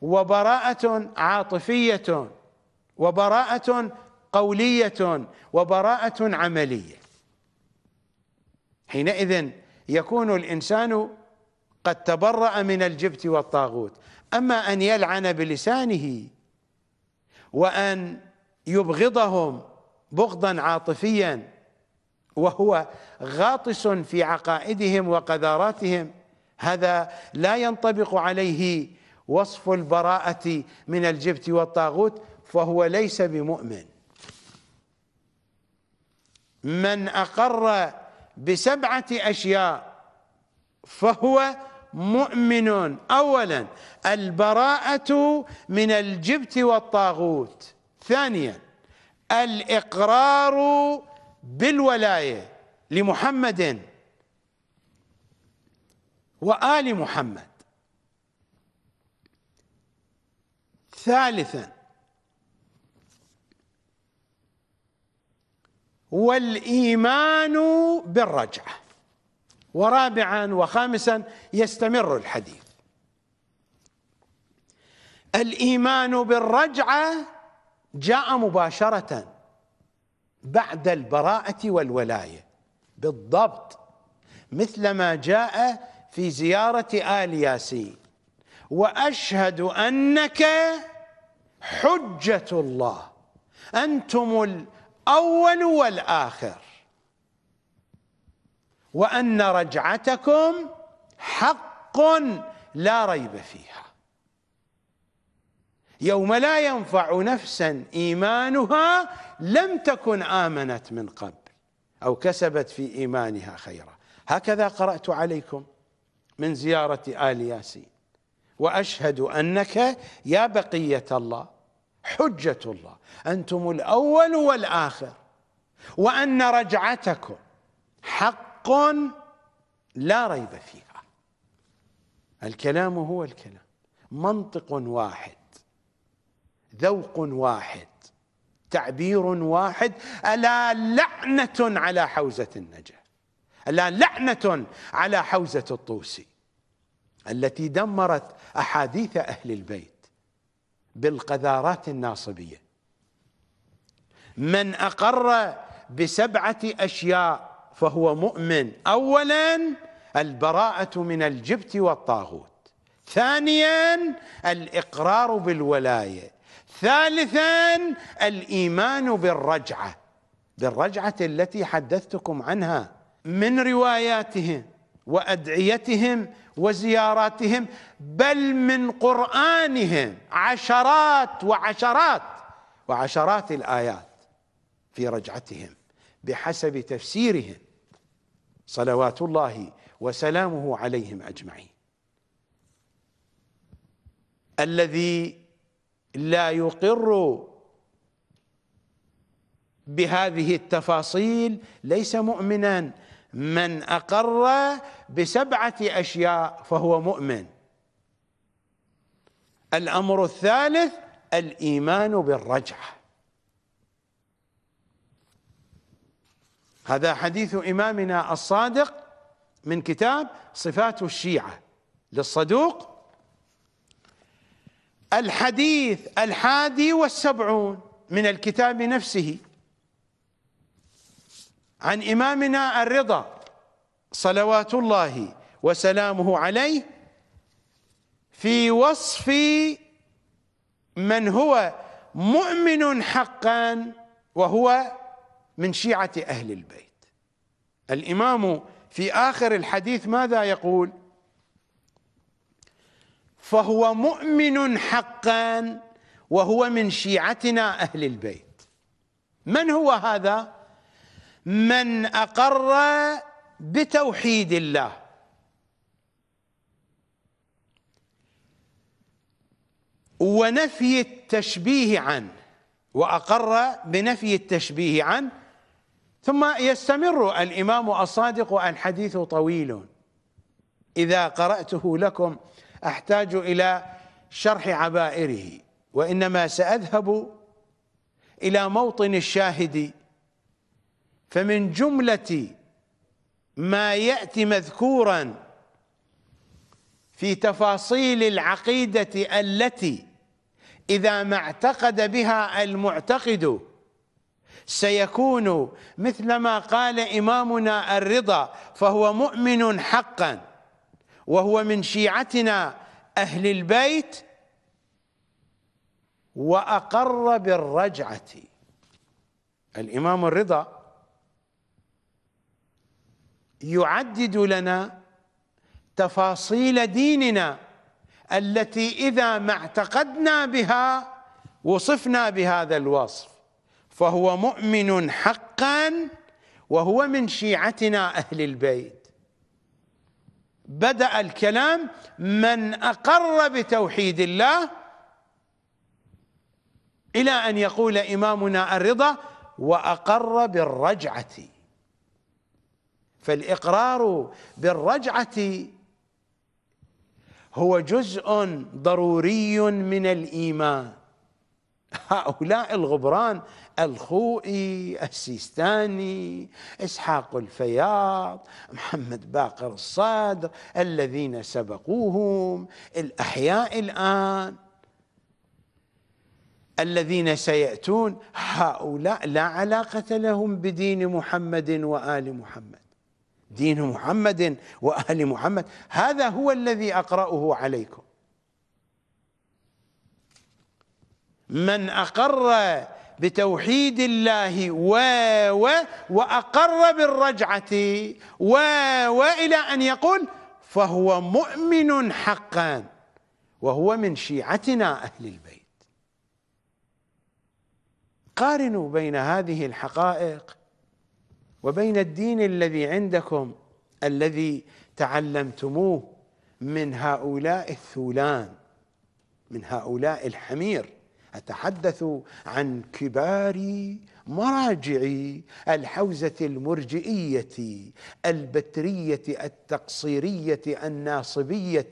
وبراءة عاطفية وبراءة قولية وبراءة عملية حينئذ يكون الإنسان قد تبرأ من الجبت والطاغوت أما أن يلعن بلسانه وأن يبغضهم بغضا عاطفيا وهو غاطس في عقائدهم وقذاراتهم هذا لا ينطبق عليه وصف البراءة من الجبت والطاغوت فهو ليس بمؤمن من أقر بسبعة أشياء فهو مؤمن أولا البراءة من الجبت والطاغوت ثانيا الإقرار بالولاية لمحمد وآل محمد ثالثا والايمان بالرجعه ورابعا وخامسا يستمر الحديث الايمان بالرجعه جاء مباشره بعد البراءه والولايه بالضبط مثلما جاء في زياره ال ياسين واشهد انك حجه الله انتم الاول والاخر وان رجعتكم حق لا ريب فيها يوم لا ينفع نفسا ايمانها لم تكن امنت من قبل او كسبت في ايمانها خيرا هكذا قرات عليكم من زياره ال ياسين واشهد انك يا بقيه الله حجة الله أنتم الأول والآخر وأن رجعتكم حق لا ريب فيها الكلام هو الكلام منطق واحد ذوق واحد تعبير واحد ألا لعنة على حوزة النجاة ألا لعنة على حوزة الطوسي التي دمرت أحاديث أهل البيت بالقذارات الناصبية من أقر بسبعة أشياء فهو مؤمن أولا البراءة من الجبت والطاغوت ثانيا الإقرار بالولاية ثالثا الإيمان بالرجعة بالرجعة التي حدثتكم عنها من رواياتهم وأدعيتهم وزياراتهم بل من قرآنهم عشرات وعشرات وعشرات الآيات في رجعتهم بحسب تفسيرهم صلوات الله وسلامه عليهم أجمعين الذي لا يقر بهذه التفاصيل ليس مؤمنا من أقر بسبعة أشياء فهو مؤمن الأمر الثالث الإيمان بالرجعة هذا حديث إمامنا الصادق من كتاب صفات الشيعة للصدوق الحديث الحادي والسبعون من الكتاب نفسه عن إمامنا الرضا صلوات الله وسلامه عليه في وصف من هو مؤمن حقا وهو من شيعة أهل البيت الإمام في آخر الحديث ماذا يقول فهو مؤمن حقا وهو من شيعتنا أهل البيت من هو هذا؟ من أقر بتوحيد الله ونفي التشبيه عنه وأقر بنفي التشبيه عنه ثم يستمر الإمام الصادق الحديث طويل إذا قرأته لكم أحتاج إلى شرح عبائره وإنما سأذهب إلى موطن الشاهد فمن جملة ما يأتي مذكورا في تفاصيل العقيدة التي إذا ما اعتقد بها المعتقد سيكون مثل ما قال إمامنا الرضا فهو مؤمن حقا وهو من شيعتنا أهل البيت وأقر بالرجعة الإمام الرضا يعدد لنا تفاصيل ديننا التي إذا ما اعتقدنا بها وصفنا بهذا الوصف فهو مؤمن حقا وهو من شيعتنا أهل البيت بدأ الكلام من أقر بتوحيد الله إلى أن يقول إمامنا الرضا وأقر بالرجعة فالإقرار بالرجعة هو جزء ضروري من الإيمان هؤلاء الغبران الخوئي السيستاني إسحاق الفياض محمد باقر الصدر الذين سبقوهم الأحياء الآن الذين سيأتون هؤلاء لا علاقة لهم بدين محمد وآل محمد دين محمد وأهل محمد هذا هو الذي أقرأه عليكم من أقر بتوحيد الله و و وأقر بالرجعة و و إلى أن يقول فهو مؤمن حقا وهو من شيعتنا أهل البيت قارنوا بين هذه الحقائق وبين الدين الذي عندكم الذي تعلمتموه من هؤلاء الثولان من هؤلاء الحمير أتحدث عن كبار مراجع الحوزة المرجئية البترية التقصيرية الناصبية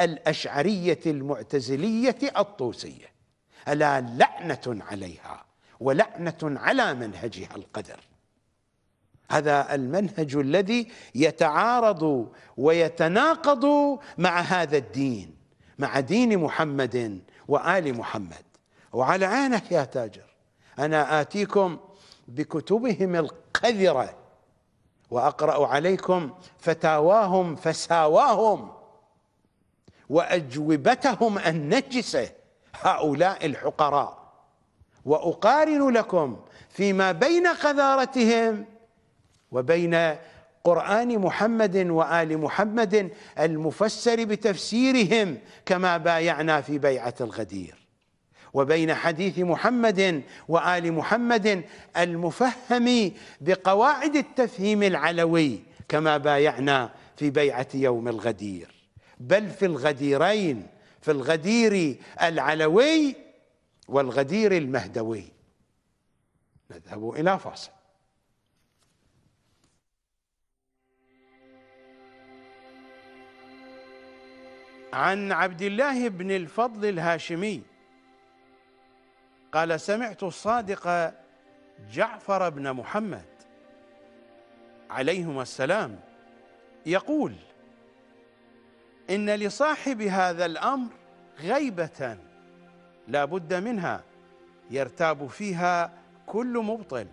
الأشعرية المعتزلية الطوسية ألا لعنة عليها ولعنة على منهجها القدر هذا المنهج الذي يتعارض ويتناقض مع هذا الدين مع دين محمد وآل محمد وعلى عينه يا تاجر أنا آتيكم بكتبهم القذرة وأقرأ عليكم فتاواهم فساواهم وأجوبتهم النجسة هؤلاء الحقراء وأقارن لكم فيما بين قذارتهم وبين قرآن محمد وآل محمد المفسر بتفسيرهم كما بايعنا في بيعة الغدير وبين حديث محمد وآل محمد المفهم بقواعد التفهيم العلوي كما بايعنا في بيعة يوم الغدير بل في الغديرين في الغدير العلوي والغدير المهدوي نذهب إلى فاصل عن عبد الله بن الفضل الهاشمي قال سمعت الصادق جعفر بن محمد عليهما السلام يقول إن لصاحب هذا الأمر غيبة لا بد منها يرتاب فيها كل مبطل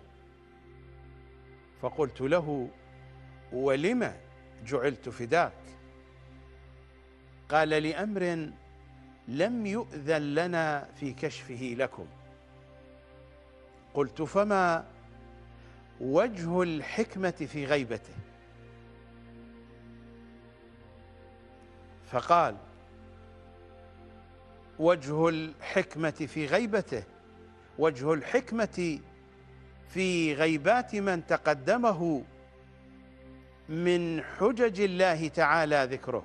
فقلت له ولم جعلت فداك قال لأمر لم يؤذن لنا في كشفه لكم قلت فما وجه الحكمة في غيبته فقال وجه الحكمة في غيبته وجه الحكمة في غيبات من تقدمه من حجج الله تعالى ذكره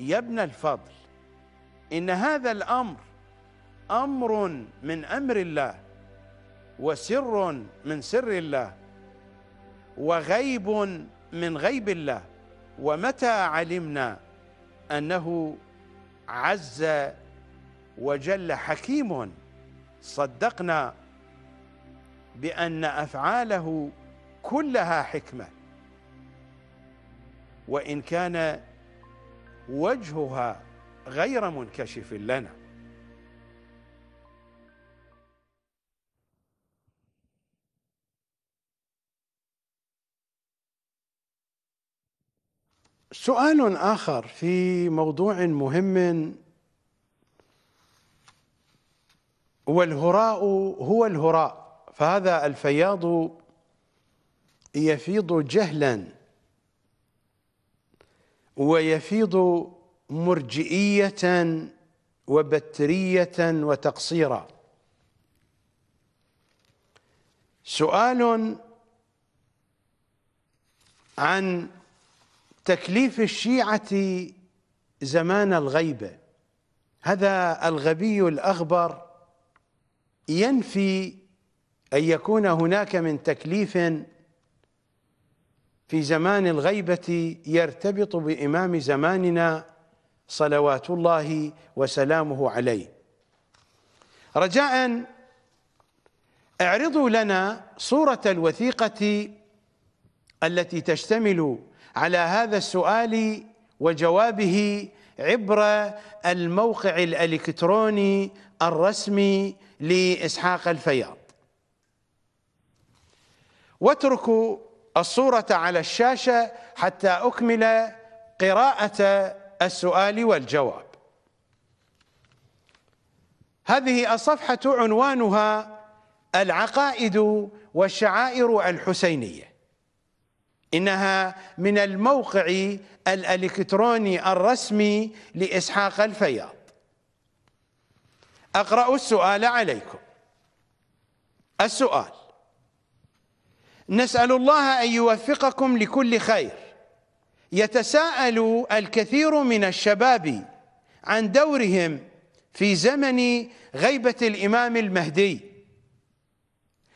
يا ابن الفضل إن هذا الأمر أمر من أمر الله وسر من سر الله وغيب من غيب الله ومتى علمنا أنه عز وجل حكيم صدقنا بأن أفعاله كلها حكمة وإن كان وجهها غير منكشف لنا سؤال اخر في موضوع مهم والهراء هو الهراء فهذا الفياض يفيض جهلا ويفيض مرجئية وبترية وتقصيرا سؤال عن تكليف الشيعة زمان الغيبة هذا الغبي الأغبر ينفي أن يكون هناك من تكليف في زمان الغيبة يرتبط بإمام زماننا صلوات الله وسلامه عليه رجاء اعرضوا لنا صورة الوثيقة التي تشتمل على هذا السؤال وجوابه عبر الموقع الإلكتروني الرسمي لإسحاق الفياض واتركوا الصورة على الشاشة حتى أكمل قراءة السؤال والجواب هذه الصفحة عنوانها العقائد والشعائر الحسينية إنها من الموقع الإلكتروني الرسمي لإسحاق الفياض أقرأ السؤال عليكم السؤال نسأل الله أن يوفقكم لكل خير يتساءل الكثير من الشباب عن دورهم في زمن غيبة الإمام المهدي